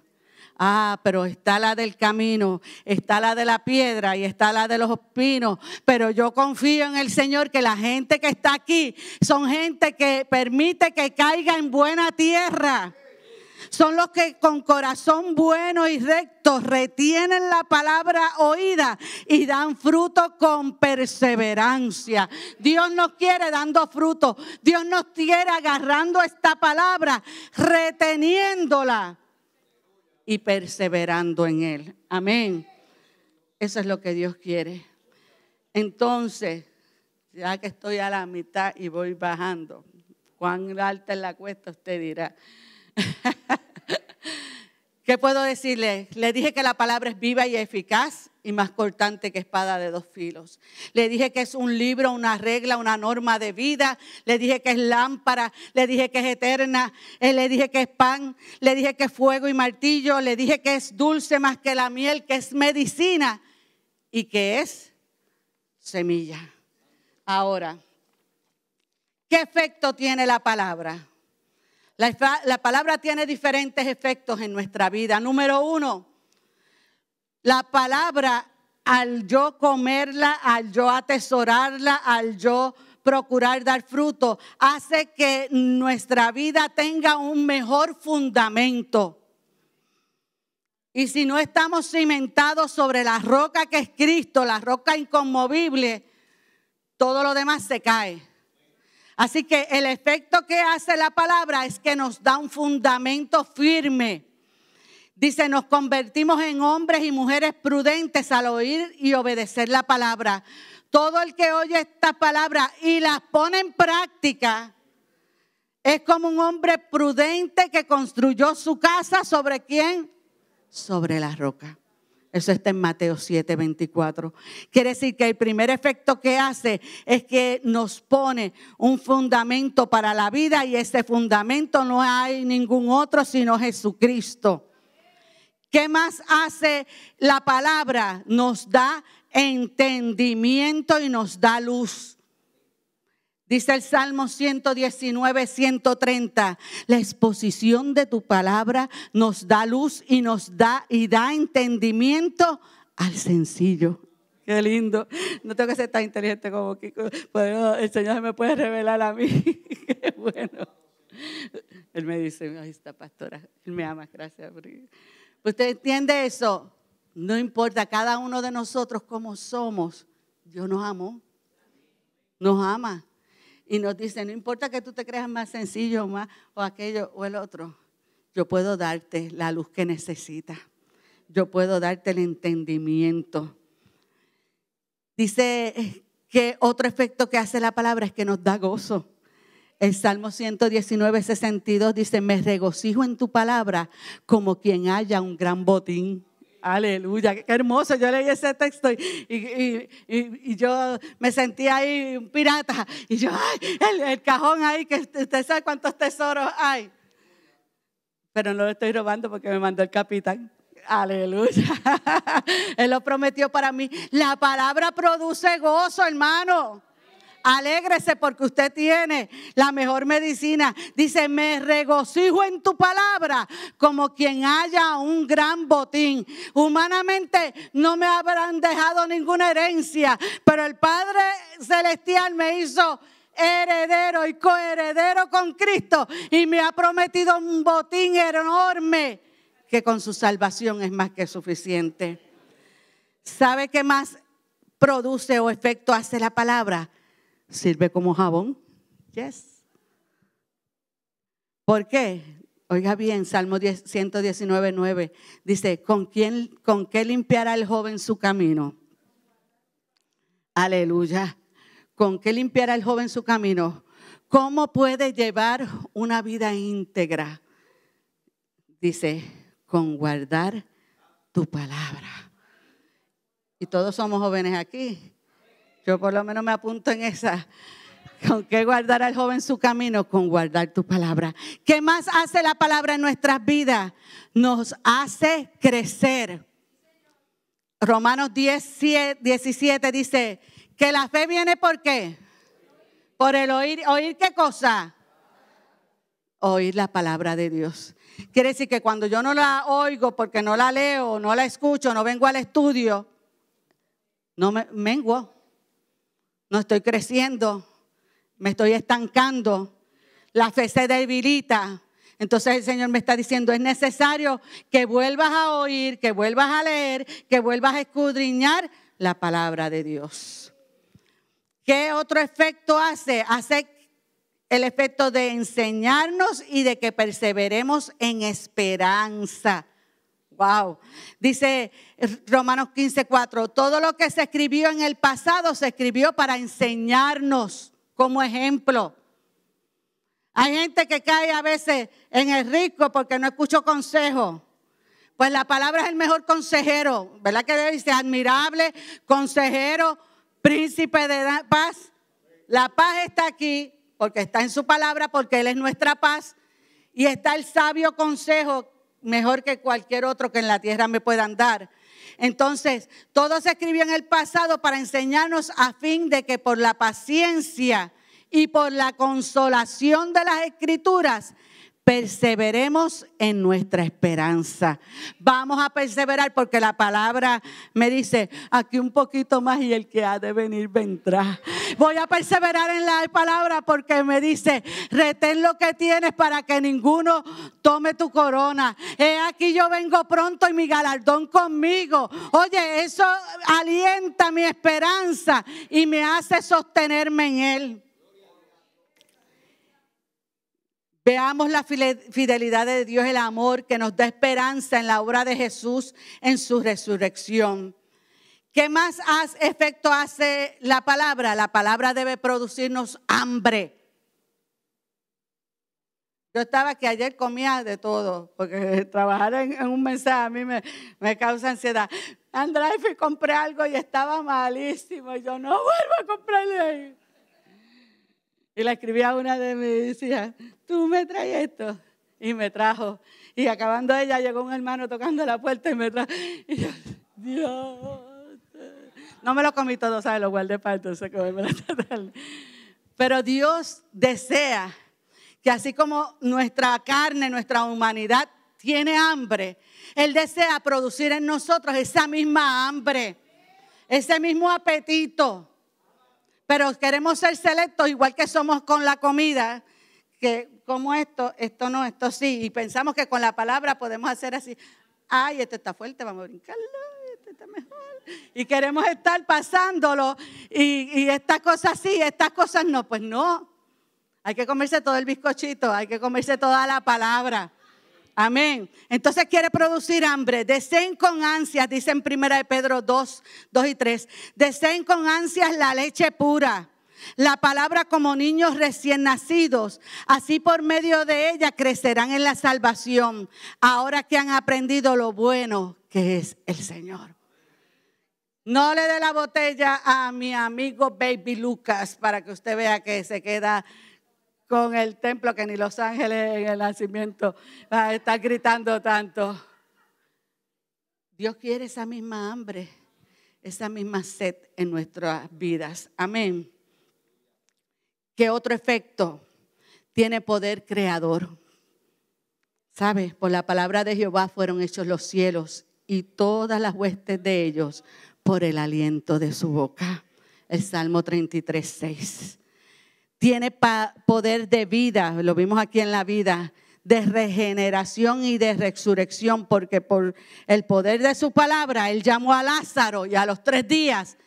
Ah, pero está la del camino, está la de la piedra y está la de los pinos. Pero yo confío en el Señor que la gente que está aquí son gente que permite que caiga en buena tierra. Son los que con corazón bueno y recto retienen la palabra oída y dan fruto con perseverancia. Dios nos quiere dando fruto. Dios nos quiere agarrando esta palabra, reteniéndola y perseverando en Él. Amén. Eso es lo que Dios quiere. Entonces, ya que estoy a la mitad y voy bajando, cuán alta es la cuesta, usted dirá. ¿Qué puedo decirle? Le dije que la palabra es viva y eficaz y más cortante que espada de dos filos. Le dije que es un libro, una regla, una norma de vida. Le dije que es lámpara, le dije que es eterna, eh, le dije que es pan, le dije que es fuego y martillo, le dije que es dulce más que la miel, que es medicina y que es semilla. Ahora, ¿qué efecto tiene la palabra? La, la palabra tiene diferentes efectos en nuestra vida. Número uno, la palabra, al yo comerla, al yo atesorarla, al yo procurar dar fruto, hace que nuestra vida tenga un mejor fundamento. Y si no estamos cimentados sobre la roca que es Cristo, la roca inconmovible, todo lo demás se cae. Así que el efecto que hace la palabra es que nos da un fundamento firme. Dice, nos convertimos en hombres y mujeres prudentes al oír y obedecer la palabra. Todo el que oye estas palabras y las pone en práctica es como un hombre prudente que construyó su casa sobre quién? Sobre la roca. Eso está en Mateo 7, 24. Quiere decir que el primer efecto que hace es que nos pone un fundamento para la vida y ese fundamento no hay ningún otro sino Jesucristo. ¿Qué más hace la palabra? Nos da entendimiento y nos da luz. Dice el Salmo 119, 130, la exposición de tu palabra nos da luz y nos da y da entendimiento al sencillo. Qué lindo. No tengo que ser tan inteligente como Kiko, pues, el Señor me puede revelar a mí. Qué bueno. Él me dice, ahí está pastora, él me ama, gracias. ¿Usted entiende eso? No importa, cada uno de nosotros como somos, Dios nos amó, nos ama. Y nos dice, no importa que tú te creas más sencillo más, o aquello o el otro, yo puedo darte la luz que necesitas. Yo puedo darte el entendimiento. Dice que otro efecto que hace la palabra es que nos da gozo. El Salmo 119, 62 dice, me regocijo en tu palabra como quien haya un gran botín. Aleluya, qué hermoso. Yo leí ese texto y, yo me sentía ahí un pirata. Y yo, ay, el, cajón ahí, que usted sabe cuántos tesoros hay. Pero no lo estoy robando porque me mandó el capitán. Aleluya. Él lo prometió para mí. La palabra produce gozo, hermano. Alégrese porque usted tiene la mejor medicina. Dice, me regocijo en tu palabra como quien haya un gran botín. Humanamente no me habrán dejado ninguna herencia, pero el Padre Celestial me hizo heredero y coheredero con Cristo y me ha prometido un botín enorme que con su salvación es más que suficiente. ¿Sabe qué más produce o efecto hace la palabra? sirve como jabón. Yes. ¿Por qué? Oiga bien, Salmo 119, 9 dice, ¿con, quién, ¿con qué limpiará el joven su camino? Aleluya. ¿Con qué limpiará el joven su camino? ¿Cómo puede llevar una vida íntegra? Dice, con guardar tu palabra. Y todos somos jóvenes aquí. Yo por lo menos me apunto en esa. ¿Con qué guardar al joven su camino? Con guardar tu palabra. ¿Qué más hace la palabra en nuestras vidas? Nos hace crecer. Romanos 10, 17 dice que la fe viene por qué? Por el oír. ¿Oír qué cosa? Oír la palabra de Dios. Quiere decir que cuando yo no la oigo porque no la leo, no la escucho, no vengo al estudio, no me menguo no estoy creciendo, me estoy estancando, la fe se debilita. Entonces el Señor me está diciendo, es necesario que vuelvas a oír, que vuelvas a leer, que vuelvas a escudriñar la palabra de Dios. ¿Qué otro efecto hace? Hace el efecto de enseñarnos y de que perseveremos en esperanza. Wow. Dice Romanos 15, 4, todo lo que se escribió en el pasado se escribió para enseñarnos como ejemplo. Hay gente que cae a veces en el rico porque no escuchó consejo. Pues la palabra es el mejor consejero, ¿verdad que dice? Admirable, consejero, príncipe de paz. La paz está aquí porque está en su palabra, porque Él es nuestra paz. Y está el sabio consejo mejor que cualquier otro que en la tierra me puedan dar. Entonces, todo se escribió en el pasado para enseñarnos a fin de que por la paciencia y por la consolación de las escrituras perseveremos en nuestra esperanza. Vamos a perseverar porque la palabra me dice, aquí un poquito más y el que ha de venir vendrá. Voy a perseverar en la palabra porque me dice, retén lo que tienes para que ninguno tome tu corona. He aquí yo vengo pronto y mi galardón conmigo. Oye, eso alienta mi esperanza y me hace sostenerme en él. Veamos la fidelidad de Dios, el amor que nos da esperanza en la obra de Jesús, en su resurrección. ¿Qué más efecto hace la palabra? La palabra debe producirnos hambre. Yo estaba que ayer comía de todo, porque trabajar en, un mensaje a mí me, causa ansiedad. Andrés, fui compré algo y estaba malísimo. Y yo no vuelvo a comprarle. Y la escribía a una de mis decía, tú me traes esto. Y me trajo. Y acabando ella llegó un hermano tocando la puerta y me trajo. Y yo, Dios. No me lo comí todo, ¿sabes? Lo guardé para entonces Pero Dios desea que así como nuestra carne, nuestra humanidad tiene hambre, Él desea producir en nosotros esa misma hambre, ese mismo apetito pero queremos ser selectos igual que somos con la comida, que como esto, esto no, esto sí. Y pensamos que con la palabra podemos hacer así. Ay, esto está fuerte, vamos a brincarlo, este está mejor. Y queremos estar pasándolo y, y estas cosas sí, estas cosas no. Pues no, hay que comerse todo el bizcochito, hay que comerse toda la palabra. Amén. Entonces quiere producir hambre. Deseen con ansias, dice en 1 Pedro 2, 2 y 3. Deseen con ansias la leche pura, la palabra como niños recién nacidos. Así por medio de ella crecerán en la salvación, ahora que han aprendido lo bueno que es el Señor. No le dé la botella a mi amigo Baby Lucas para que usted vea que se queda con el templo que ni los ángeles en el nacimiento van gritando tanto. Dios quiere esa misma hambre, esa misma sed en nuestras vidas. Amén. ¿Qué otro efecto tiene poder creador? ¿Sabes? Por la palabra de Jehová fueron hechos los cielos y todas las huestes de ellos por el aliento de su boca. El Salmo 33, 6 tiene poder de vida, lo vimos aquí en la vida, de regeneración y de resurrección, porque por el poder de su palabra, Él llamó a Lázaro y a los tres días,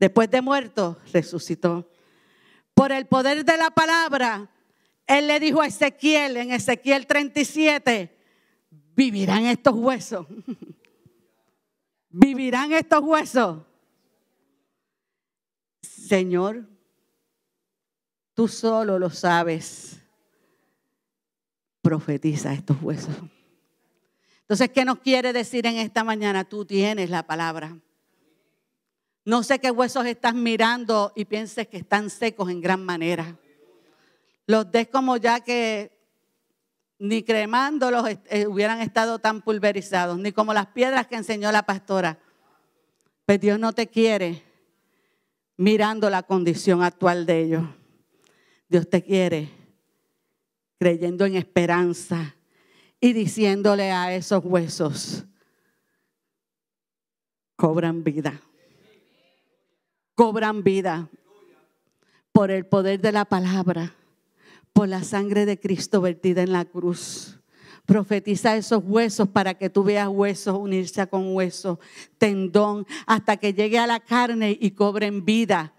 después de muerto, resucitó. Por el poder de la palabra, Él le dijo a Ezequiel en Ezequiel 37, vivirán estos huesos, vivirán estos huesos. Señor, Tú solo lo sabes. Profetiza estos huesos. Entonces, ¿qué nos quiere decir en esta mañana? Tú tienes la palabra. No sé qué huesos estás mirando y pienses que están secos en gran manera. Los des como ya que ni cremándolos eh, hubieran estado tan pulverizados, ni como las piedras que enseñó la pastora. Pero pues Dios no te quiere mirando la condición actual de ellos. Dios te quiere creyendo en esperanza y diciéndole a esos huesos, cobran vida, cobran vida por el poder de la palabra, por la sangre de Cristo vertida en la cruz. Profetiza esos huesos para que tú veas huesos unirse con huesos, tendón, hasta que llegue a la carne y cobren vida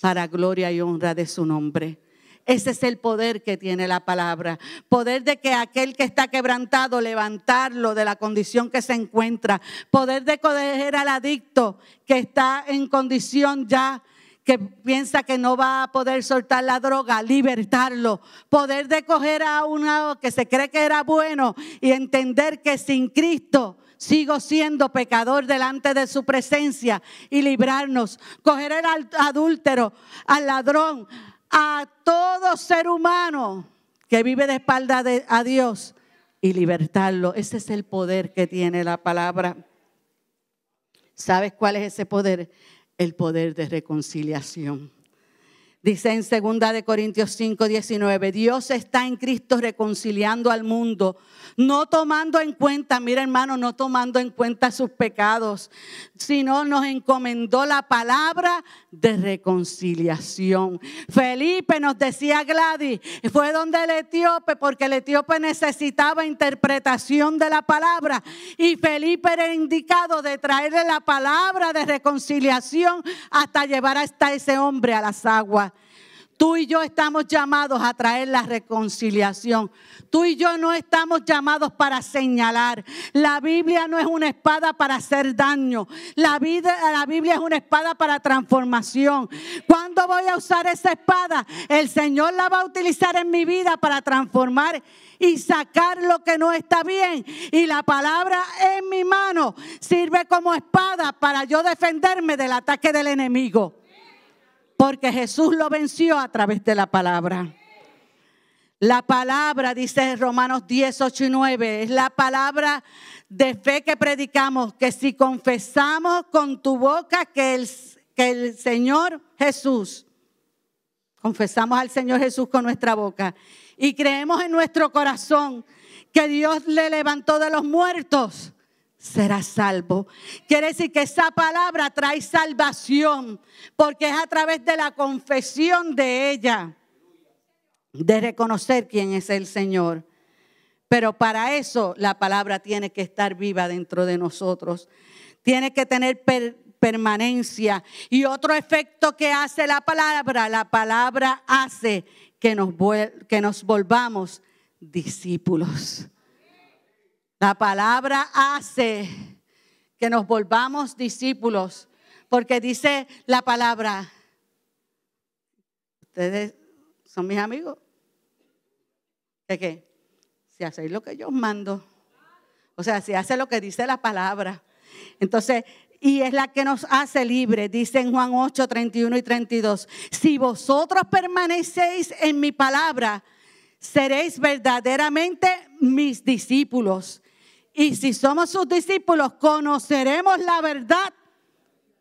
para gloria y honra de su nombre. Ese es el poder que tiene la palabra. Poder de que aquel que está quebrantado, levantarlo de la condición que se encuentra. Poder de coger al adicto que está en condición ya que piensa que no va a poder soltar la droga, libertarlo, poder de coger a uno que se cree que era bueno y entender que sin Cristo sigo siendo pecador delante de su presencia y librarnos, coger al adúltero, al ladrón, a todo ser humano que vive de espalda a Dios y libertarlo. Ese es el poder que tiene la palabra. ¿Sabes cuál es ese poder? El poder de reconciliación. Dice en segunda de Corintios 5, 19, Dios está en Cristo reconciliando al mundo, no tomando en cuenta, mira hermano, no tomando en cuenta sus pecados, sino nos encomendó la palabra de reconciliación. Felipe nos decía Gladys, fue donde el etíope, porque el etíope necesitaba interpretación de la palabra y Felipe era indicado de traerle la palabra de reconciliación hasta llevar hasta ese hombre a las aguas. Tú y yo estamos llamados a traer la reconciliación. Tú y yo no estamos llamados para señalar. La Biblia no es una espada para hacer daño. La, Biblia es una espada para transformación. Cuando voy a usar esa espada? El Señor la va a utilizar en mi vida para transformar y sacar lo que no está bien. Y la palabra en mi mano sirve como espada para yo defenderme del ataque del enemigo. Porque Jesús lo venció a través de la palabra. La palabra, dice Romanos 10, 8 y 9, es la palabra de fe que predicamos, que si confesamos con tu boca que el, que el Señor Jesús, confesamos al Señor Jesús con nuestra boca y creemos en nuestro corazón que Dios le levantó de los muertos, Será salvo. Quiere decir que esa palabra trae salvación, porque es a través de la confesión de ella, de reconocer quién es el Señor. Pero para eso la palabra tiene que estar viva dentro de nosotros. Tiene que tener permanencia. Y otro efecto que hace la palabra, la palabra hace que que nos volvamos discípulos. La palabra hace que nos volvamos discípulos, porque dice la palabra. Ustedes son mis amigos. ¿De qué? Si hacéis lo que yo os mando. O sea, si hace lo que dice la palabra. Entonces, y es la que nos hace libre, dice en Juan 8, 31 y 32. Si vosotros permanecéis en mi palabra, seréis verdaderamente mis discípulos y si somos sus discípulos, conoceremos la verdad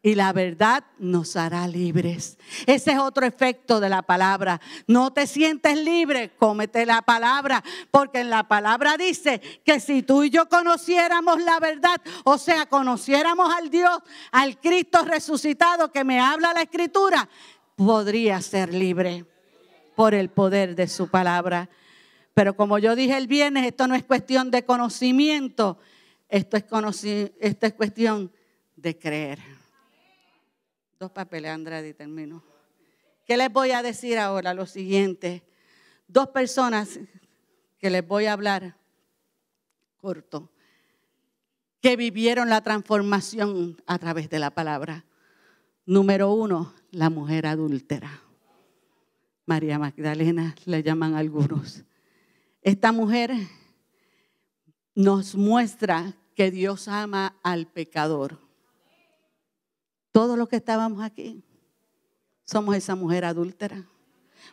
y la verdad nos hará libres. Ese es otro efecto de la palabra. No te sientes libre, cómete la palabra, porque en la palabra dice que si tú y yo conociéramos la verdad, o sea, conociéramos al Dios, al Cristo resucitado que me habla la escritura, podría ser libre por el poder de su palabra. Pero como yo dije el viernes, esto no es cuestión de conocimiento, esto es, cuestión de creer. Dos papeles, Andrade, y termino. ¿Qué les voy a decir ahora? Lo siguiente. Dos personas que les voy a hablar corto, que vivieron la transformación a través de la palabra. Número uno, la mujer adúltera. María Magdalena le llaman algunos. Esta mujer nos muestra que Dios ama al pecador. Todos los que estábamos aquí somos esa mujer adúltera.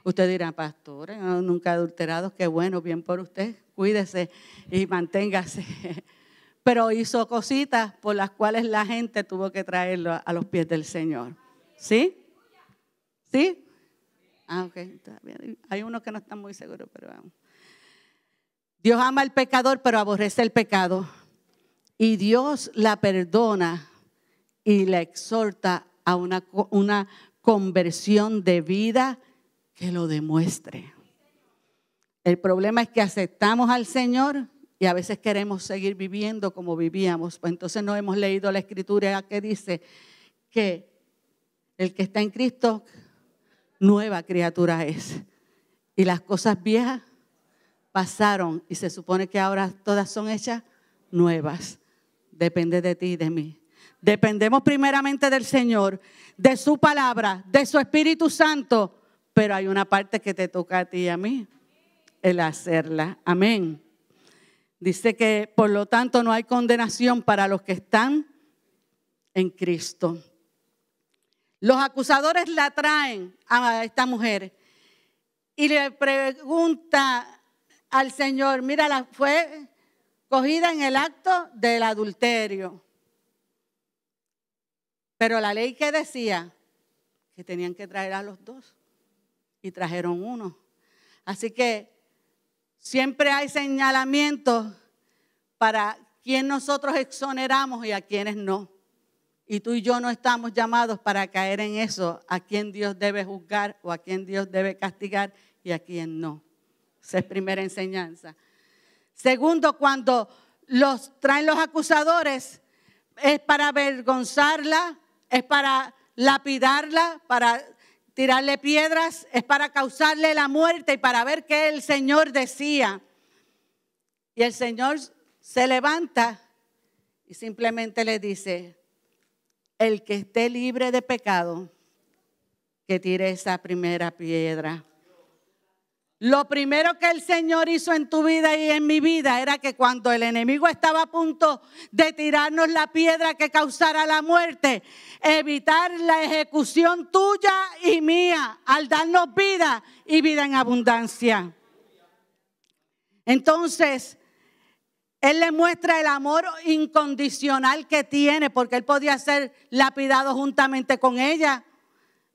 Usted dirá, pastor, nunca adulterados, qué bueno, bien por usted, cuídese y manténgase. Pero hizo cositas por las cuales la gente tuvo que traerlo a los pies del Señor. ¿Sí? ¿Sí? Ah, ok, Hay unos que no están muy seguros, pero vamos. Dios ama al pecador, pero aborrece el pecado. Y Dios la perdona y la exhorta a una, una conversión de vida que lo demuestre. El problema es que aceptamos al Señor y a veces queremos seguir viviendo como vivíamos. Pues entonces no hemos leído la escritura que dice que el que está en Cristo, nueva criatura es. Y las cosas viejas pasaron y se supone que ahora todas son hechas nuevas. Depende de ti y de mí. Dependemos primeramente del Señor, de su palabra, de su Espíritu Santo, pero hay una parte que te toca a ti y a mí, el hacerla. Amén. Dice que por lo tanto no hay condenación para los que están en Cristo. Los acusadores la traen a esta mujer y le preguntan, al Señor. Mira, fue cogida en el acto del adulterio. Pero la ley que decía que tenían que traer a los dos y trajeron uno. Así que siempre hay señalamientos para quién nosotros exoneramos y a quienes no. Y tú y yo no estamos llamados para caer en eso, a quien Dios debe juzgar o a quien Dios debe castigar y a quién no. Esa es primera enseñanza. Segundo, cuando los traen los acusadores, es para avergonzarla, es para lapidarla, para tirarle piedras, es para causarle la muerte y para ver qué el Señor decía. Y el Señor se levanta y simplemente le dice, el que esté libre de pecado, que tire esa primera piedra. Lo primero que el Señor hizo en tu vida y en mi vida era que cuando el enemigo estaba a punto de tirarnos la piedra que causara la muerte, evitar la ejecución tuya y mía al darnos vida y vida en abundancia. Entonces, Él le muestra el amor incondicional que tiene porque Él podía ser lapidado juntamente con ella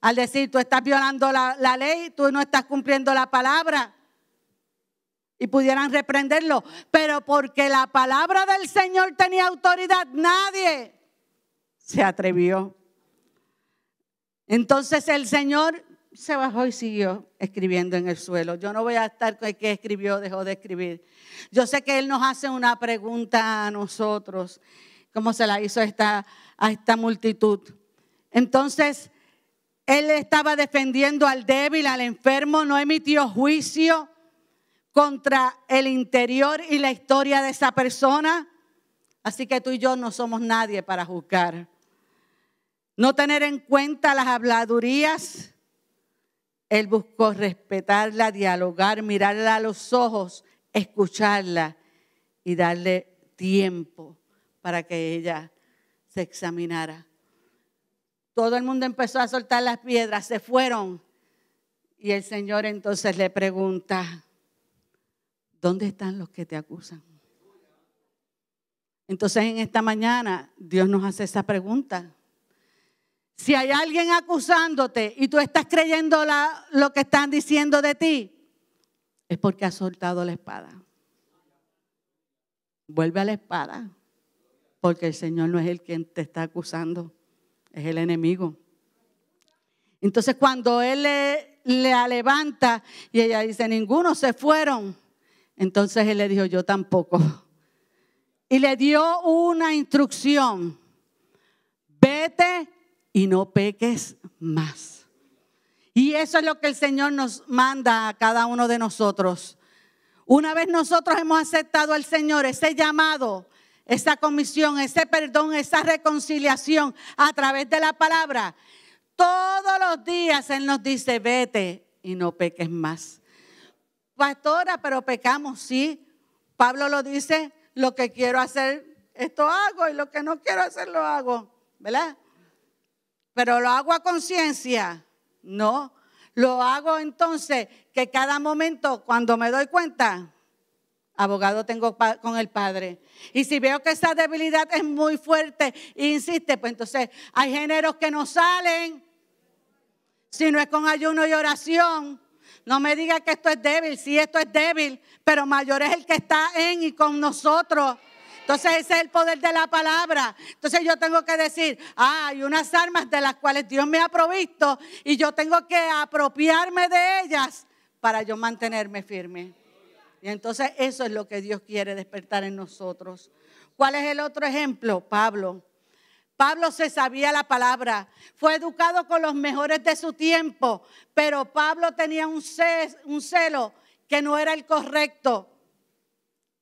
al decir, tú estás violando la, ley, tú no estás cumpliendo la palabra. Y pudieran reprenderlo. Pero porque la palabra del Señor tenía autoridad, nadie se atrevió. Entonces el Señor se bajó y siguió escribiendo en el suelo. Yo no voy a estar con el que escribió, dejó de escribir. Yo sé que Él nos hace una pregunta a nosotros, cómo se la hizo esta, a esta multitud. Entonces, él estaba defendiendo al débil, al enfermo, no emitió juicio contra el interior y la historia de esa persona. Así que tú y yo no somos nadie para juzgar. No tener en cuenta las habladurías. Él buscó respetarla, dialogar, mirarla a los ojos, escucharla y darle tiempo para que ella se examinara. Todo el mundo empezó a soltar las piedras, se fueron. Y el Señor entonces le pregunta, ¿dónde están los que te acusan? Entonces en esta mañana Dios nos hace esa pregunta. Si hay alguien acusándote y tú estás creyendo lo que están diciendo de ti, es porque has soltado la espada. Vuelve a la espada, porque el Señor no es el quien te está acusando es el enemigo. Entonces cuando él le, levanta y ella dice, ninguno se fueron, entonces él le dijo, yo tampoco. Y le dio una instrucción, vete y no peques más. Y eso es lo que el Señor nos manda a cada uno de nosotros. Una vez nosotros hemos aceptado al Señor, ese llamado esa comisión, ese perdón, esa reconciliación a través de la palabra. Todos los días Él nos dice, vete y no peques más. Pastora, pero pecamos, sí. Pablo lo dice, lo que quiero hacer, esto hago y lo que no quiero hacer, lo hago, ¿verdad? Pero lo hago a conciencia, no. Lo hago entonces que cada momento, cuando me doy cuenta, abogado tengo con el Padre. Y si veo que esa debilidad es muy fuerte, insiste, pues entonces hay géneros que no salen. Si no es con ayuno y oración, no me diga que esto es débil, si esto es débil, pero mayor es el que está en y con nosotros. Entonces ese es el poder de la palabra. Entonces yo tengo que decir, ah, hay unas armas de las cuales Dios me ha provisto y yo tengo que apropiarme de ellas para yo mantenerme firme. Y entonces eso es lo que Dios quiere despertar en nosotros. ¿Cuál es el otro ejemplo? Pablo. Pablo se sabía la palabra, fue educado con los mejores de su tiempo, pero Pablo tenía un, celo que no era el correcto.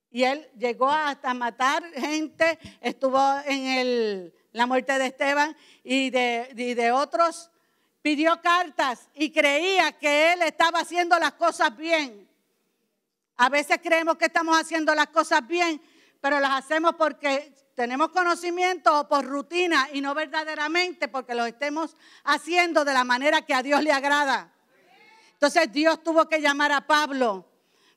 Y él llegó hasta matar gente, estuvo en la muerte de Esteban y de otros, pidió cartas y creía que él estaba haciendo las cosas bien. A veces creemos que estamos haciendo las cosas bien, pero las hacemos porque tenemos conocimiento o por rutina y no verdaderamente porque lo estemos haciendo de la manera que a Dios le agrada. Entonces Dios tuvo que llamar a Pablo,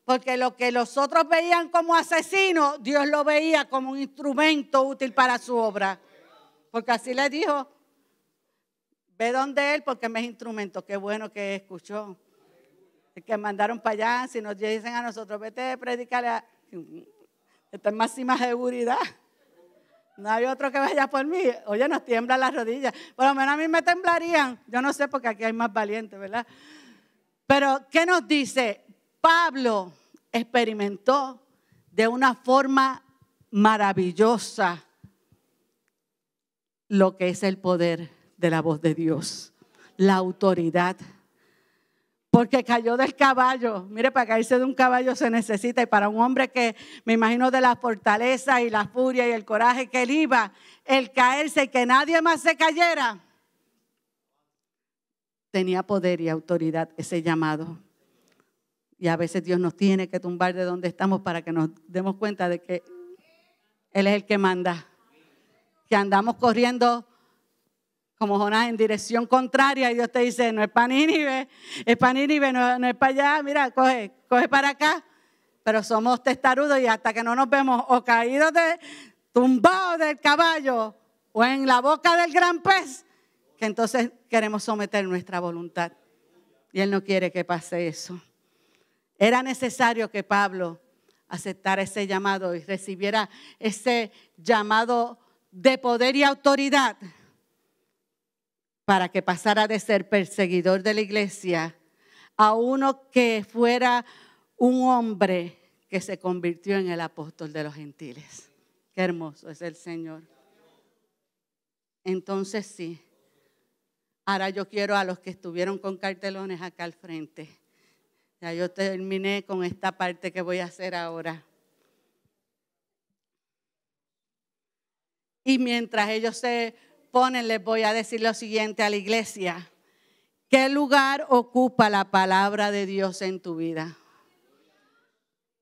porque lo que los otros veían como asesino, Dios lo veía como un instrumento útil para su obra. Porque así le dijo, ve donde él porque me es instrumento. Qué bueno que escuchó que mandaron para allá, si nos dicen a nosotros, vete a predicar, a... está en máxima seguridad. No hay otro que vaya por mí. Oye, nos tiemblan las rodillas. Por lo menos a mí me temblarían. Yo no sé porque aquí hay más valientes, ¿verdad? Pero, ¿qué nos dice? Pablo experimentó de una forma maravillosa lo que es el poder de la voz de Dios, la autoridad porque cayó del caballo. Mire, para caerse de un caballo se necesita, y para un hombre que me imagino de la fortaleza y la furia y el coraje que él iba, el caerse y que nadie más se cayera, tenía poder y autoridad ese llamado. Y a veces Dios nos tiene que tumbar de donde estamos para que nos demos cuenta de que Él es el que manda. Que andamos corriendo como Jonás en dirección contraria y Dios te dice, no es para Nínive, es para Nínive, no, es para allá, mira, coge, coge para acá. Pero somos testarudos y hasta que no nos vemos o caídos de, tumbado del caballo o en la boca del gran pez, que entonces queremos someter nuestra voluntad. Y Él no quiere que pase eso. Era necesario que Pablo aceptara ese llamado y recibiera ese llamado de poder y autoridad para que pasara de ser perseguidor de la iglesia a uno que fuera un hombre que se convirtió en el apóstol de los gentiles. Qué hermoso es el Señor. Entonces sí, ahora yo quiero a los que estuvieron con cartelones acá al frente. Ya yo terminé con esta parte que voy a hacer ahora. Y mientras ellos se les voy a decir lo siguiente a la iglesia. ¿Qué lugar ocupa la palabra de Dios en tu vida?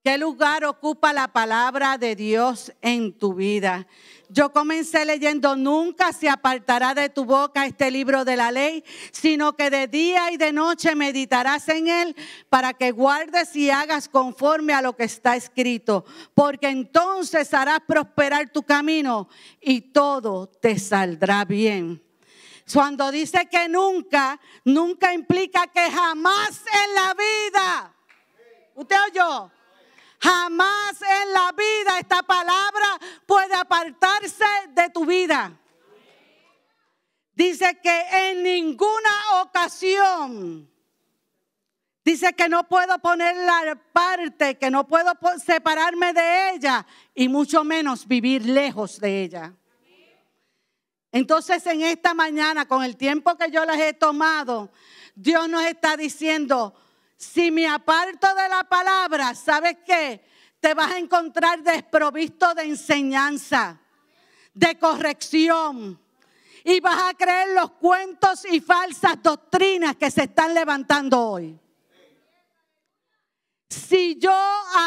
¿Qué lugar ocupa la palabra de Dios en tu vida? Yo comencé leyendo, nunca se apartará de tu boca este libro de la ley, sino que de día y de noche meditarás en él para que guardes y hagas conforme a lo que está escrito, porque entonces harás prosperar tu camino y todo te saldrá bien. Cuando dice que nunca, nunca implica que jamás en la vida. ¿Usted oyó? Jamás en la vida esta palabra puede apartarse de tu vida. Dice que en ninguna ocasión. Dice que no puedo ponerla parte, que no puedo separarme de ella y mucho menos vivir lejos de ella. Entonces en esta mañana, con el tiempo que yo les he tomado, Dios nos está diciendo, si me aparto de la palabra, ¿sabes qué? Te vas a encontrar desprovisto de enseñanza, de corrección. Y vas a creer los cuentos y falsas doctrinas que se están levantando hoy. Si yo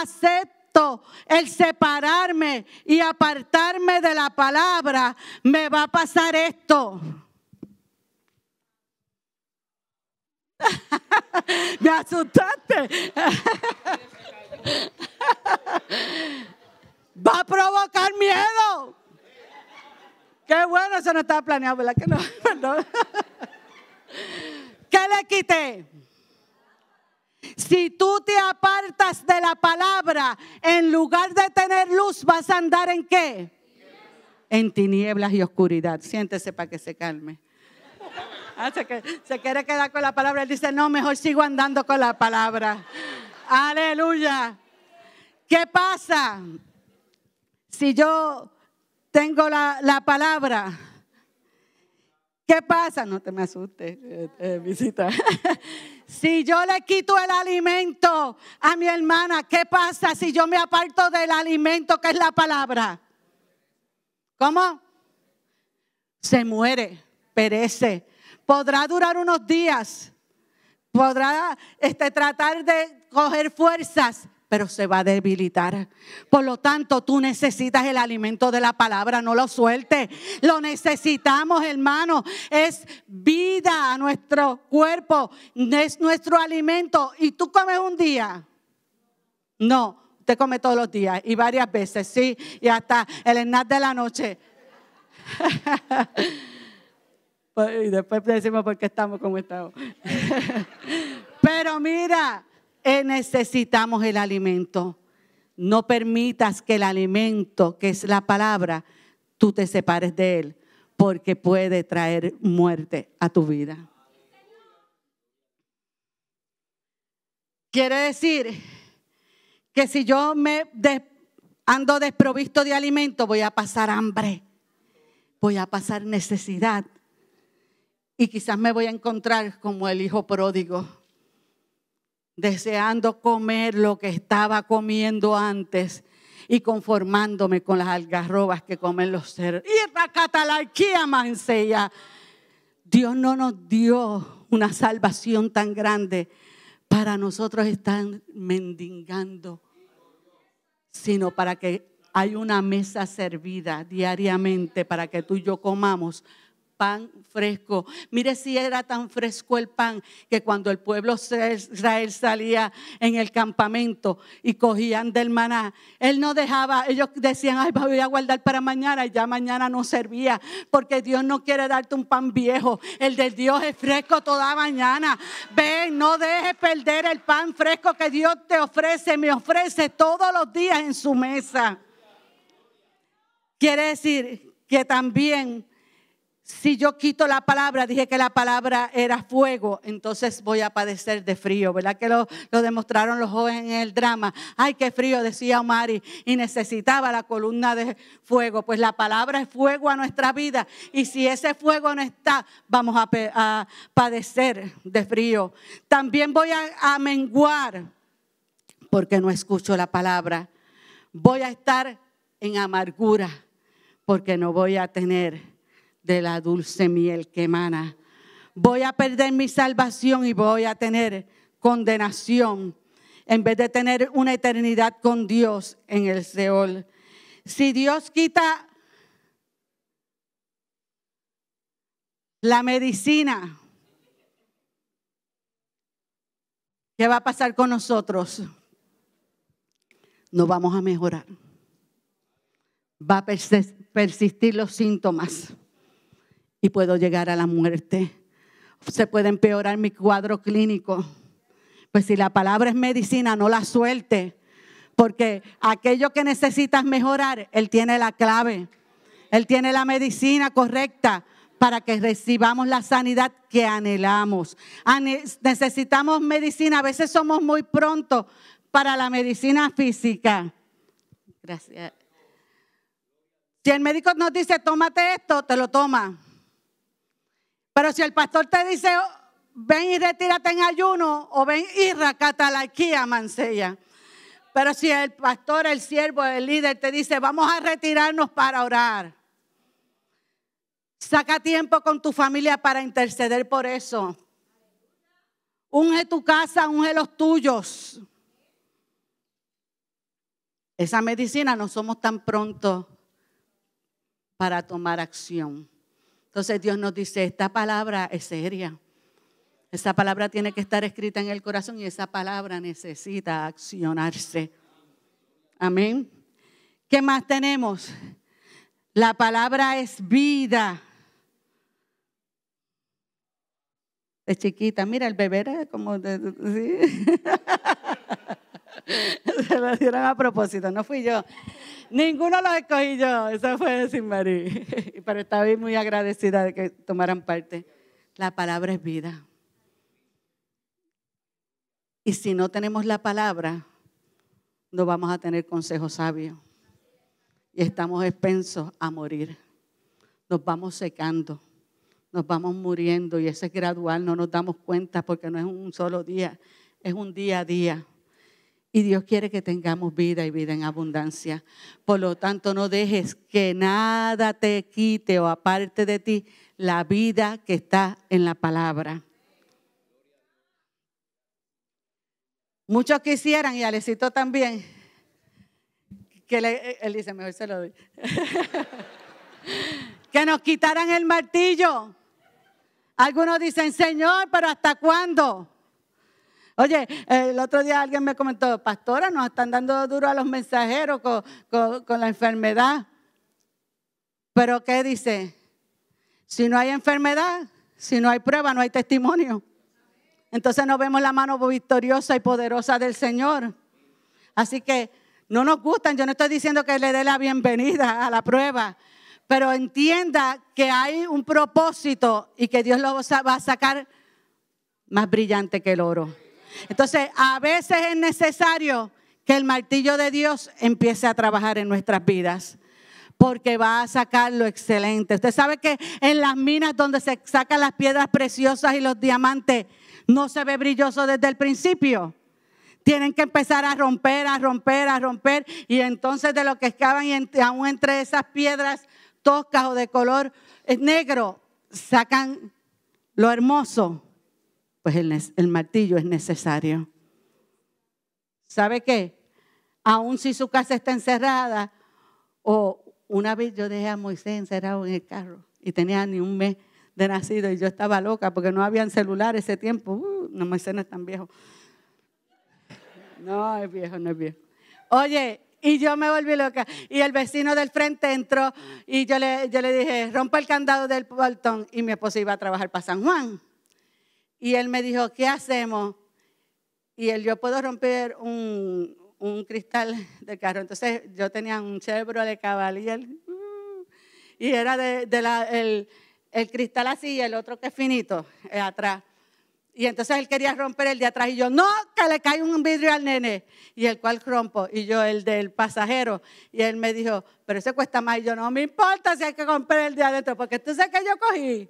acepto el separarme y apartarme de la palabra, me va a pasar esto. Me asustaste. Va a provocar miedo. Qué bueno, eso no estaba planeado, ¿verdad? Que ¿Qué le quité? Si tú te apartas de la palabra, en lugar de tener luz, vas a andar en qué? En tinieblas y oscuridad. Siéntese para que se calme. Ah, se, quiere quedar con la palabra. Él dice, no, mejor sigo andando con la palabra. Aleluya. ¿Qué pasa si yo tengo la, palabra? ¿Qué pasa? No te me asustes, eh, eh, visita. si yo le quito el alimento a mi hermana, ¿qué pasa si yo me aparto del alimento que es la palabra? ¿Cómo? Se muere, perece, podrá durar unos días, podrá este, tratar de coger fuerzas, pero se va a debilitar. Por lo tanto, tú necesitas el alimento de la palabra, no lo suelte. Lo necesitamos, hermano. Es vida a nuestro cuerpo, es nuestro alimento. Y tú comes un día. No, te come todos los días y varias veces, sí, y hasta el snack de la noche. Pues, y después decimos por qué estamos como estamos. Pero mira, eh, necesitamos el alimento. No permitas que el alimento, que es la palabra, tú te separes de él, porque puede traer muerte a tu vida. Quiere decir que si yo me ando desprovisto de alimento, voy a pasar hambre, voy a pasar necesidad, y quizás me voy a encontrar como el hijo pródigo, deseando comer lo que estaba comiendo antes y conformándome con las algarrobas que comen los cerdos. Y la catalarquía mancella. Dios no nos dio una salvación tan grande para nosotros estar mendigando, sino para que hay una mesa servida diariamente para que tú y yo comamos pan fresco. Mire si era tan fresco el pan que cuando el pueblo de Israel salía en el campamento y cogían del maná, él no dejaba, ellos decían, ay, voy a guardar para mañana y ya mañana no servía, porque Dios no quiere darte un pan viejo, el de Dios es fresco toda mañana. Ven, no dejes perder el pan fresco que Dios te ofrece, me ofrece todos los días en su mesa. Quiere decir que también si yo quito la palabra, dije que la palabra era fuego, entonces voy a padecer de frío, ¿verdad? Que lo, demostraron los jóvenes en el drama. Ay, qué frío, decía Omari, y necesitaba la columna de fuego. Pues la palabra es fuego a nuestra vida, y si ese fuego no está, vamos a, padecer de frío. También voy a menguar porque no escucho la palabra. Voy a estar en amargura porque no voy a tener de la dulce miel que emana. Voy a perder mi salvación y voy a tener condenación en vez de tener una eternidad con Dios en el Seol. Si Dios quita la medicina, ¿qué va a pasar con nosotros? No vamos a mejorar. Va a persistir los síntomas y puedo llegar a la muerte. Se puede empeorar mi cuadro clínico. Pues si la palabra es medicina, no la suelte. Porque aquello que necesitas mejorar, Él tiene la clave. Él tiene la medicina correcta para que recibamos la sanidad que anhelamos. Necesitamos medicina. A veces somos muy pronto para la medicina física. Gracias. Si el médico nos dice, tómate esto, te lo toma. Pero si el pastor te dice, ven y retírate en ayuno, o ven y laquía, mancella. Pero si el pastor, el siervo, el líder te dice, vamos a retirarnos para orar. Saca tiempo con tu familia para interceder por eso. Unge tu casa, unge los tuyos. Esa medicina no somos tan prontos para tomar acción. Entonces Dios nos dice, esta palabra es seria. Esa palabra tiene que estar escrita en el corazón y esa palabra necesita accionarse. Amén. ¿Qué más tenemos? La palabra es vida. De chiquita, mira, el bebé era como de... ¿sí? Se lo dieron a propósito, no fui yo. Ninguno lo escogí yo, eso fue de Sin Pero estaba muy agradecida de que tomaran parte. La palabra es vida. Y si no tenemos la palabra, no vamos a tener consejo sabio. Y estamos expensos a morir. Nos vamos secando, nos vamos muriendo y eso es gradual, no nos damos cuenta porque no es un solo día, es un día a día. Y Dios quiere que tengamos vida y vida en abundancia. Por lo tanto, no dejes que nada te quite o aparte de ti la vida que está en la palabra. Muchos quisieran, y Alecito también, que le, él dice, se lo que nos quitaran el martillo. Algunos dicen, Señor, pero ¿hasta cuándo? Oye, el otro día alguien me comentó, pastora, nos están dando duro a los mensajeros con, la enfermedad. Pero ¿qué dice? Si no hay enfermedad, si no hay prueba, no hay testimonio. Entonces no vemos la mano victoriosa y poderosa del Señor. Así que no nos gustan, yo no estoy diciendo que le dé la bienvenida a la prueba, pero entienda que hay un propósito y que Dios lo va a sacar más brillante que el oro. Entonces, a veces es necesario que el martillo de Dios empiece a trabajar en nuestras vidas, porque va a sacar lo excelente. Usted sabe que en las minas donde se sacan las piedras preciosas y los diamantes, no se ve brilloso desde el principio. Tienen que empezar a romper, a romper, a romper, y entonces de lo que excavan y aún entre esas piedras toscas o de color eh, negro, sacan lo hermoso pues el, martillo es necesario. ¿Sabe qué? Aun si su casa está encerrada, o una vez yo dejé a Moisés encerrado en el carro y tenía ni un mes de nacido y yo estaba loca porque no habían celular ese tiempo. Uh, no, Moisés no es tan viejo. No, es viejo, no es viejo. Oye, y yo me volví loca. Y el vecino del frente entró y yo le, yo le dije, rompa el candado del portón. Y mi esposo iba a trabajar para San Juan. Y él me dijo, ¿qué hacemos? Y él, yo puedo romper un, un cristal de carro. Entonces yo tenía un Chevrolet Cavalier y uh". era de, el, el, cristal así y el otro que es finito, eh, atrás. Y entonces él quería romper el de atrás y yo, no, que le cae un vidrio al nene. Y el cual rompo, y yo el del pasajero. Y él me dijo, pero ese cuesta más. Y yo, no me importa si hay que romper el de adentro, porque tú este sabes que yo cogí.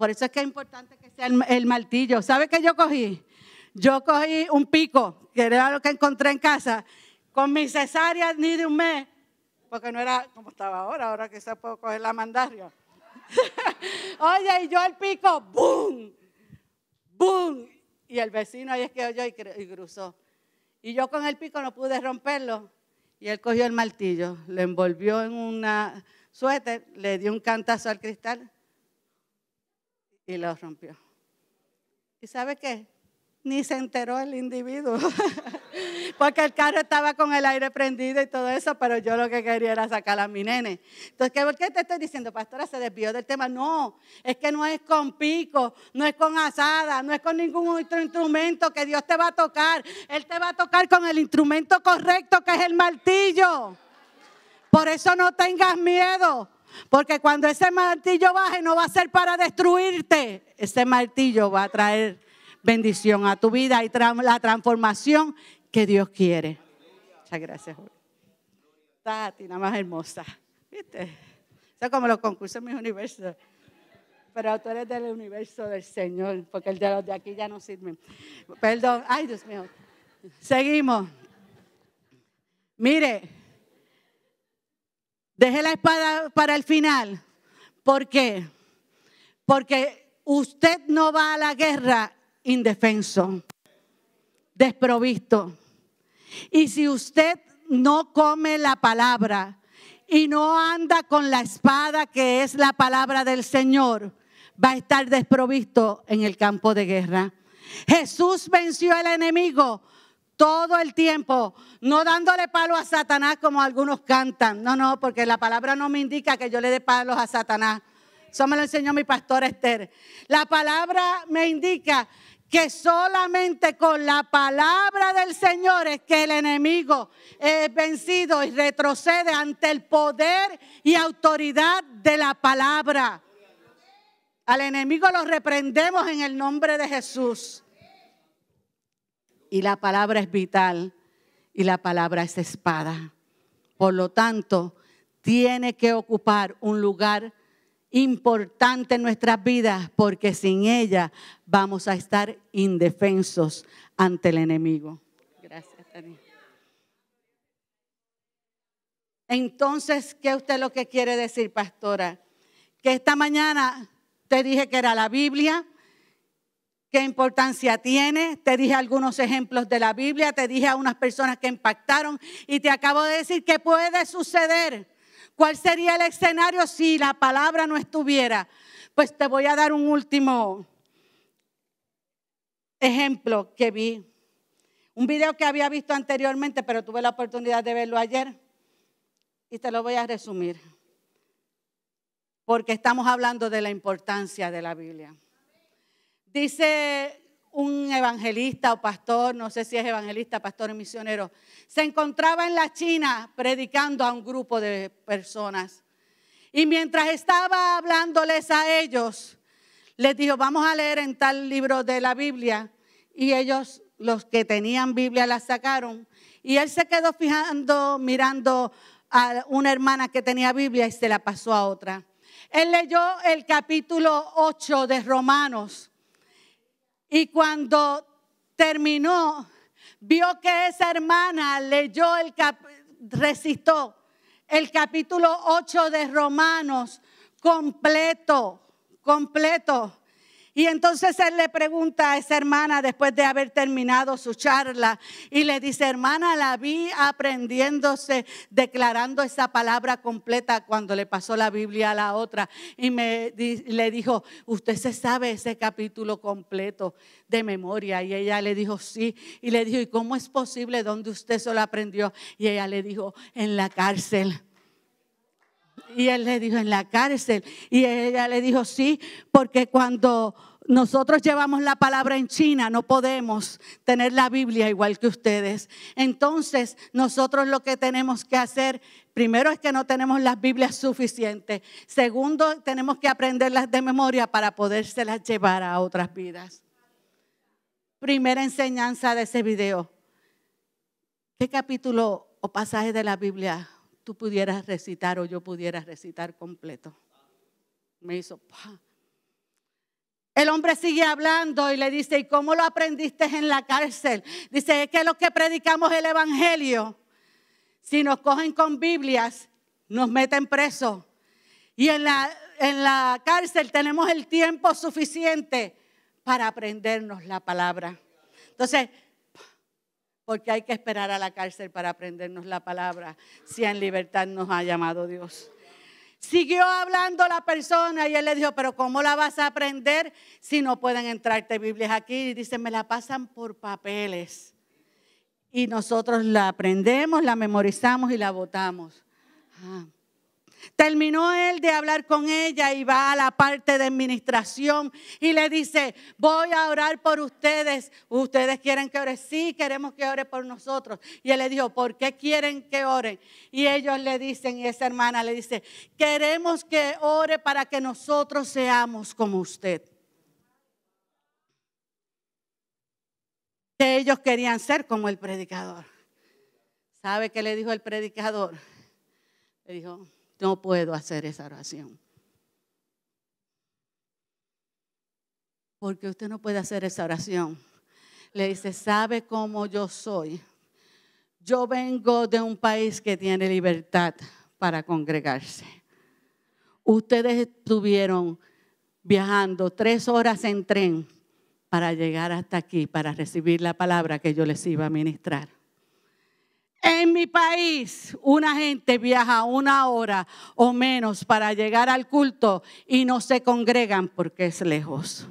Por eso es que es importante que sea el, martillo. ¿Sabe qué yo cogí? Yo cogí un pico, que era lo que encontré en casa, con mi cesárea ni de un mes, porque no era como estaba ahora, ahora se puedo coger la mandaria. Oye, y yo el pico, ¡boom! ¡boom! Y el vecino ahí es que oyó y, cruzó. Y yo con el pico no pude romperlo. Y él cogió el martillo, le envolvió en una suéter, le dio un cantazo al cristal y lo rompió. ¿Y sabe qué? Ni se enteró el individuo, porque el carro estaba con el aire prendido y todo eso, pero yo lo que quería era sacar a mi nene. Entonces, ¿qué, ¿qué te estoy diciendo, pastora? Se desvió del tema. No, es que no es con pico, no es con asada, no es con ningún otro instrumento que Dios te va a tocar. Él te va a tocar con el instrumento correcto, que es el martillo. Por eso no tengas miedo. Porque cuando ese martillo baje no va a ser para destruirte. Ese martillo va a traer bendición a tu vida y la transformación que Dios quiere. Muchas gracias, Julio. Tati, nada más hermosa. ¿Viste? Eso es como los concursos en mis universos. Pero tú eres del universo del Señor, porque el de los de aquí ya no sirve. Perdón. Ay, Dios mío. Seguimos. Mire, Deje la espada para el final. ¿Por qué? Porque usted no va a la guerra indefenso, desprovisto. Y si usted no come la palabra y no anda con la espada que es la palabra del Señor, va a estar desprovisto en el campo de guerra. Jesús venció al enemigo todo el tiempo, no dándole palo a Satanás como algunos cantan. No, no, porque la palabra no me indica que yo le dé palos a Satanás. Eso me lo enseñó mi pastor Esther. La palabra me indica que solamente con la palabra del Señor es que el enemigo es vencido y retrocede ante el poder y autoridad de la palabra. Al enemigo lo reprendemos en el nombre de Jesús y la palabra es vital y la palabra es espada. Por lo tanto, tiene que ocupar un lugar importante en nuestras vidas porque sin ella vamos a estar indefensos ante el enemigo. Gracias, Tania. Entonces, ¿qué usted lo que quiere decir, pastora? Que esta mañana te dije que era la Biblia, qué importancia tiene, te dije algunos ejemplos de la Biblia, te dije a unas personas que impactaron y te acabo de decir ¿qué puede suceder. ¿Cuál sería el escenario si la palabra no estuviera? Pues te voy a dar un último ejemplo que vi. Un video que había visto anteriormente, pero tuve la oportunidad de verlo ayer y te lo voy a resumir, porque estamos hablando de la importancia de la Biblia. Dice un evangelista o pastor, no sé si es evangelista, pastor o misionero, se encontraba en la China predicando a un grupo de personas. Y mientras estaba hablándoles a ellos, les dijo, vamos a leer en tal libro de la Biblia. Y ellos, los que tenían Biblia, la sacaron. Y él se quedó fijando, mirando a una hermana que tenía Biblia y se la pasó a otra. Él leyó el capítulo 8 de Romanos y cuando terminó, vio que esa hermana leyó el el capítulo 8 de Romanos completo, completo. Y entonces él le pregunta a esa hermana después de haber terminado su charla y le dice, hermana, la vi aprendiéndose, declarando esa palabra completa cuando le pasó la Biblia a la otra. Y me, le dijo, usted se sabe ese capítulo completo de memoria. Y ella le dijo, sí. Y le dijo, ¿y cómo es posible donde usted se lo aprendió? Y ella le dijo, en la cárcel. Y él le dijo, en la cárcel. Y ella le dijo, sí, porque cuando nosotros llevamos la palabra en China, no podemos tener la Biblia igual que ustedes. Entonces, nosotros lo que tenemos que hacer, primero es que no tenemos las Biblias suficientes. Segundo, tenemos que aprenderlas de memoria para podérselas llevar a otras vidas. Primera enseñanza de ese video. ¿Qué capítulo o pasaje de la Biblia tú pudieras recitar o yo pudiera recitar completo. Me hizo, pa. El hombre sigue hablando y le dice, ¿y cómo lo aprendiste en la cárcel? Dice, es que los que predicamos el Evangelio, si nos cogen con Biblias, nos meten presos. Y en la, en la cárcel tenemos el tiempo suficiente para aprendernos la palabra. Entonces, porque hay que esperar a la cárcel para aprendernos la palabra, si en libertad nos ha llamado Dios. Siguió hablando la persona y él le dijo, pero ¿cómo la vas a aprender si no pueden entrarte Biblias aquí? Y dice, me la pasan por papeles. Y nosotros la aprendemos, la memorizamos y la votamos. Ah. Terminó él de hablar con ella y va a la parte de administración y le dice, voy a orar por ustedes. ¿Ustedes quieren que ore? Sí, queremos que ore por nosotros. Y él le dijo, ¿por qué quieren que ore Y ellos le dicen, y esa hermana le dice, queremos que ore para que nosotros seamos como usted. Que ellos querían ser como el predicador. ¿Sabe qué le dijo el predicador? Le dijo, no puedo hacer esa oración. Porque usted no puede hacer esa oración. Le dice, ¿sabe cómo yo soy? Yo vengo de un país que tiene libertad para congregarse. Ustedes estuvieron viajando tres horas en tren para llegar hasta aquí, para recibir la palabra que yo les iba a ministrar. En mi país, una gente viaja una hora o menos para llegar al culto y no se congregan porque es lejos.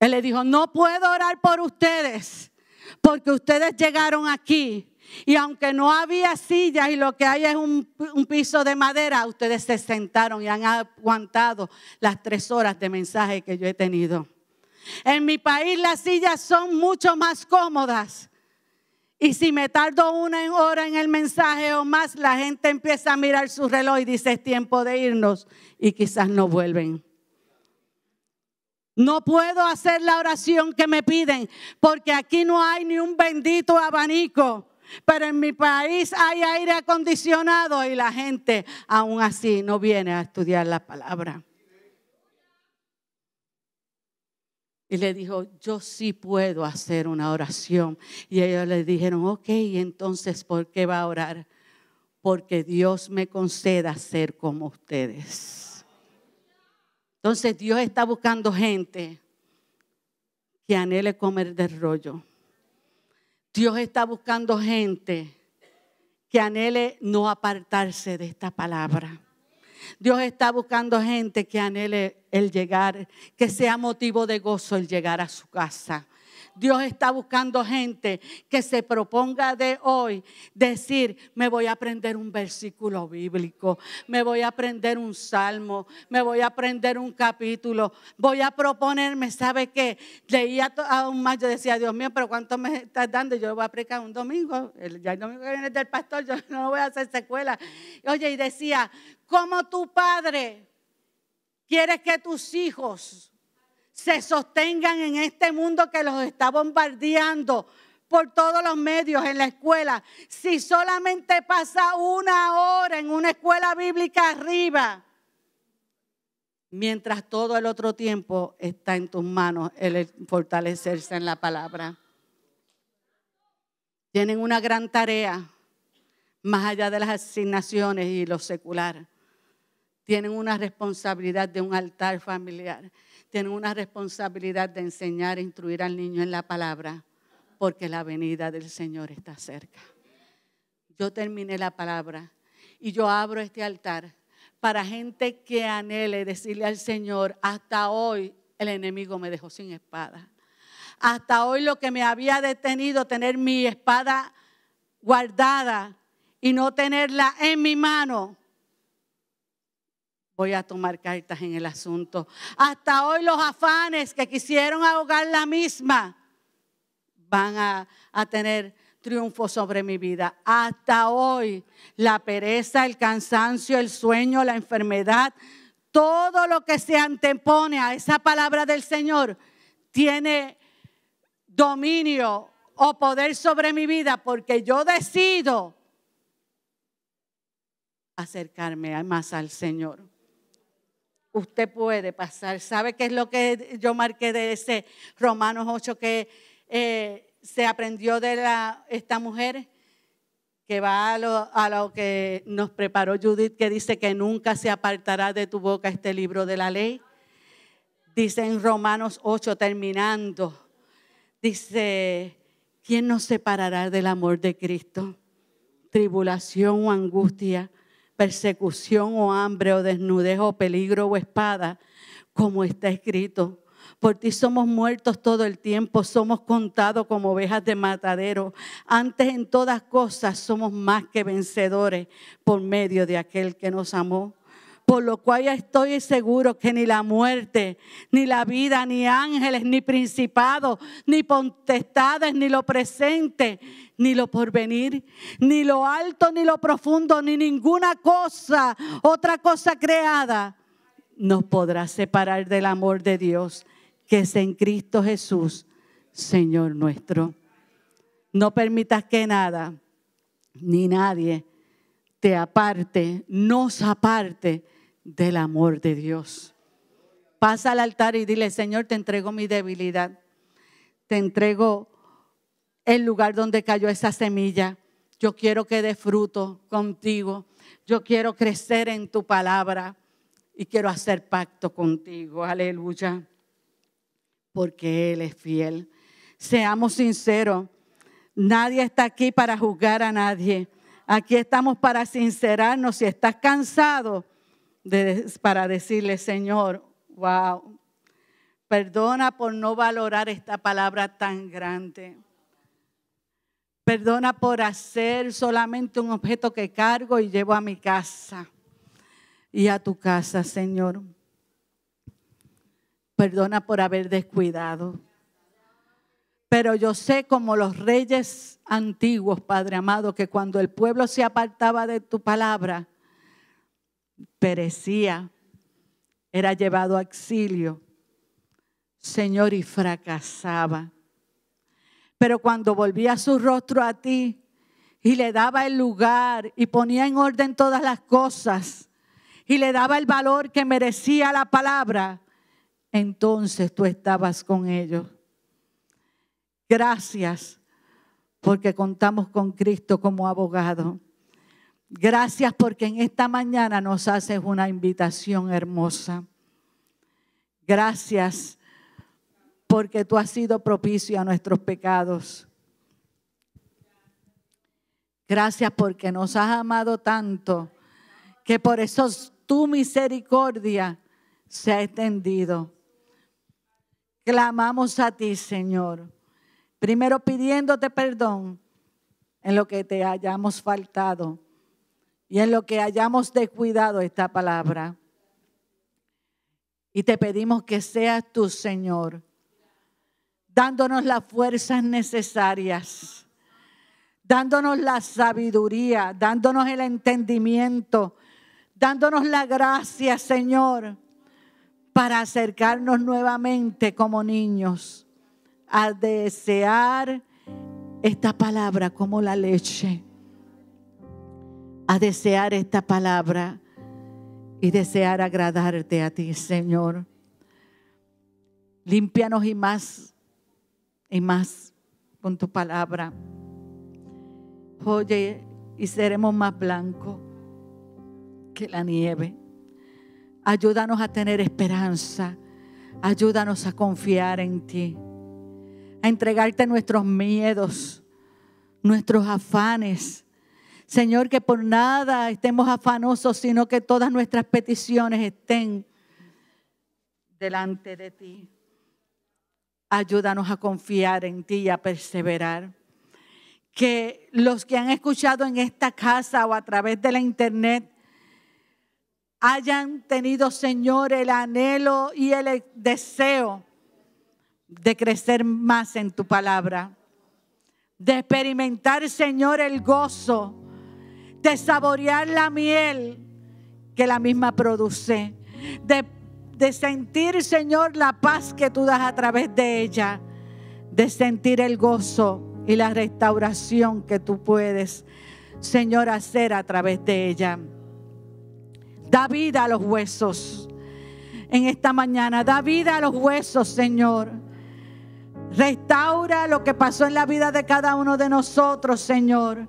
Él le dijo, no puedo orar por ustedes porque ustedes llegaron aquí y aunque no había sillas y lo que hay es un, un, piso de madera, ustedes se sentaron y han aguantado las tres horas de mensaje que yo he tenido. En mi país las sillas son mucho más cómodas y si me tardo una hora en el mensaje o más, la gente empieza a mirar su reloj y dice es tiempo de irnos y quizás no vuelven. No puedo hacer la oración que me piden porque aquí no hay ni un bendito abanico. Pero en mi país hay aire acondicionado y la gente aún así no viene a estudiar la palabra. Y le dijo, yo sí puedo hacer una oración. Y ellos le dijeron, ok, entonces, ¿por qué va a orar? Porque Dios me conceda ser como ustedes. Entonces Dios está buscando gente que anhele comer del rollo. Dios está buscando gente que anhele no apartarse de esta palabra. Dios está buscando gente que anhele el llegar, que sea motivo de gozo el llegar a su casa. Dios está buscando gente que se proponga de hoy decir, me voy a aprender un versículo bíblico, me voy a aprender un salmo, me voy a aprender un capítulo, voy a proponerme, ¿sabe qué? Leía aún más, yo decía, Dios mío, pero ¿cuánto me estás dando? Yo voy a aplicar un domingo, ya el domingo que viene del pastor, yo no voy a hacer secuela. Oye, y decía, ¿cómo tu padre quiere que tus hijos se sostengan en este mundo que los está bombardeando por todos los medios en la escuela. Si solamente pasa una hora en una escuela bíblica arriba, mientras todo el otro tiempo está en tus manos el fortalecerse en la palabra. Tienen una gran tarea, más allá de las asignaciones y lo secular. Tienen una responsabilidad de un altar familiar tienen una responsabilidad de enseñar e instruir al niño en la palabra, porque la venida del Señor está cerca. Yo terminé la palabra y yo abro este altar para gente que anhele decirle al Señor, hasta hoy el enemigo me dejó sin espada. Hasta hoy lo que me había detenido, tener mi espada guardada y no tenerla en mi mano, voy a tomar cartas en el asunto. Hasta hoy los afanes que quisieron ahogar la misma van a, tener triunfo sobre mi vida. Hasta hoy la pereza, el cansancio, el sueño, la enfermedad, todo lo que se antepone a esa palabra del Señor tiene dominio o poder sobre mi vida porque yo decido acercarme más al Señor usted puede pasar. ¿Sabe qué es lo que yo marqué de ese Romanos 8 que eh, se aprendió de esta mujer? Que va a lo, a lo que nos preparó Judith, que dice que nunca se apartará de tu boca este libro de la ley. Dice en Romanos 8, terminando, dice, ¿quién nos separará del amor de Cristo? Tribulación o angustia persecución o hambre o desnudez o peligro o espada, como está escrito. Por ti somos muertos todo el tiempo, somos contados como ovejas de matadero. Antes en todas cosas somos más que vencedores por medio de aquel que nos amó por lo cual ya estoy seguro que ni la muerte, ni la vida, ni ángeles, ni principados, ni potestades, ni lo presente, ni lo porvenir, ni lo alto, ni lo profundo, ni ninguna cosa, otra cosa creada, nos podrá separar del amor de Dios que es en Cristo Jesús, Señor nuestro. No permitas que nada, ni nadie, te aparte, nos aparte del amor de Dios. Pasa al altar y dile, Señor, te entrego mi debilidad, te entrego el lugar donde cayó esa semilla. Yo quiero que dé fruto contigo. Yo quiero crecer en tu palabra y quiero hacer pacto contigo. Aleluya. Porque Él es fiel. Seamos sinceros. Nadie está aquí para juzgar a nadie. Aquí estamos para sincerarnos. Si estás cansado, para decirle, Señor, wow, perdona por no valorar esta palabra tan grande. Perdona por hacer solamente un objeto que cargo y llevo a mi casa y a tu casa, Señor. Perdona por haber descuidado. Pero yo sé como los reyes antiguos, Padre amado, que cuando el pueblo se apartaba de tu palabra, perecía, era llevado a exilio, Señor, y fracasaba. Pero cuando volvía su rostro a ti y le daba el lugar y ponía en orden todas las cosas y le daba el valor que merecía la palabra, entonces tú estabas con ellos. Gracias porque contamos con Cristo como abogado. Gracias porque en esta mañana nos haces una invitación hermosa. Gracias porque tú has sido propicio a nuestros pecados. Gracias porque nos has amado tanto que por eso tu misericordia se ha extendido. Clamamos a ti, Señor. Primero pidiéndote perdón en lo que te hayamos faltado y en lo que hayamos descuidado esta palabra. Y te pedimos que seas tu Señor, dándonos las fuerzas necesarias, dándonos la sabiduría, dándonos el entendimiento, dándonos la gracia, Señor, para acercarnos nuevamente como niños a desear esta palabra como la leche a desear esta palabra y desear agradarte a ti, Señor. Límpianos y más, y más con tu palabra. Oye, y seremos más blancos que la nieve. Ayúdanos a tener esperanza. Ayúdanos a confiar en ti. A entregarte nuestros miedos, nuestros afanes Señor, que por nada estemos afanosos, sino que todas nuestras peticiones estén delante de ti. Ayúdanos a confiar en ti y a perseverar. Que los que han escuchado en esta casa o a través de la internet hayan tenido, Señor, el anhelo y el deseo de crecer más en tu palabra, de experimentar, Señor, el gozo de saborear la miel que la misma produce, de, sentir, Señor, la paz que tú das a través de ella, de sentir el gozo y la restauración que tú puedes, Señor, hacer a través de ella. Da vida a los huesos en esta mañana. Da vida a los huesos, Señor. Restaura lo que pasó en la vida de cada uno de nosotros, Señor.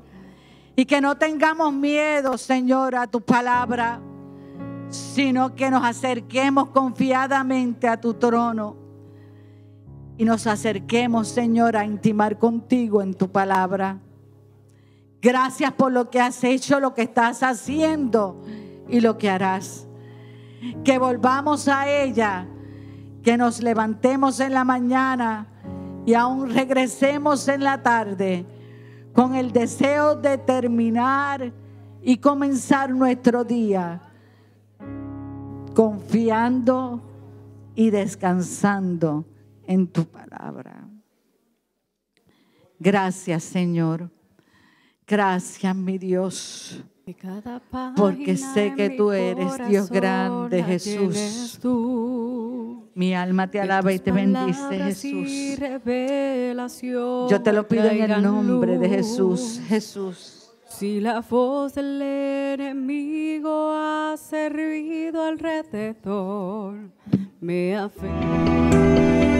Y que no tengamos miedo, Señor, a tu palabra, sino que nos acerquemos confiadamente a tu trono. Y nos acerquemos, Señor, a intimar contigo en tu palabra. Gracias por lo que has hecho, lo que estás haciendo y lo que harás. Que volvamos a ella, que nos levantemos en la mañana y aún regresemos en la tarde con el deseo de terminar y comenzar nuestro día confiando y descansando en tu palabra. Gracias, Señor. Gracias, mi Dios porque sé que tú eres Dios grande, Jesús. Mi alma te alaba y te bendice, Jesús. Yo te lo pido en el nombre de Jesús, Jesús. Si la voz del enemigo ha servido al alrededor, me afecta.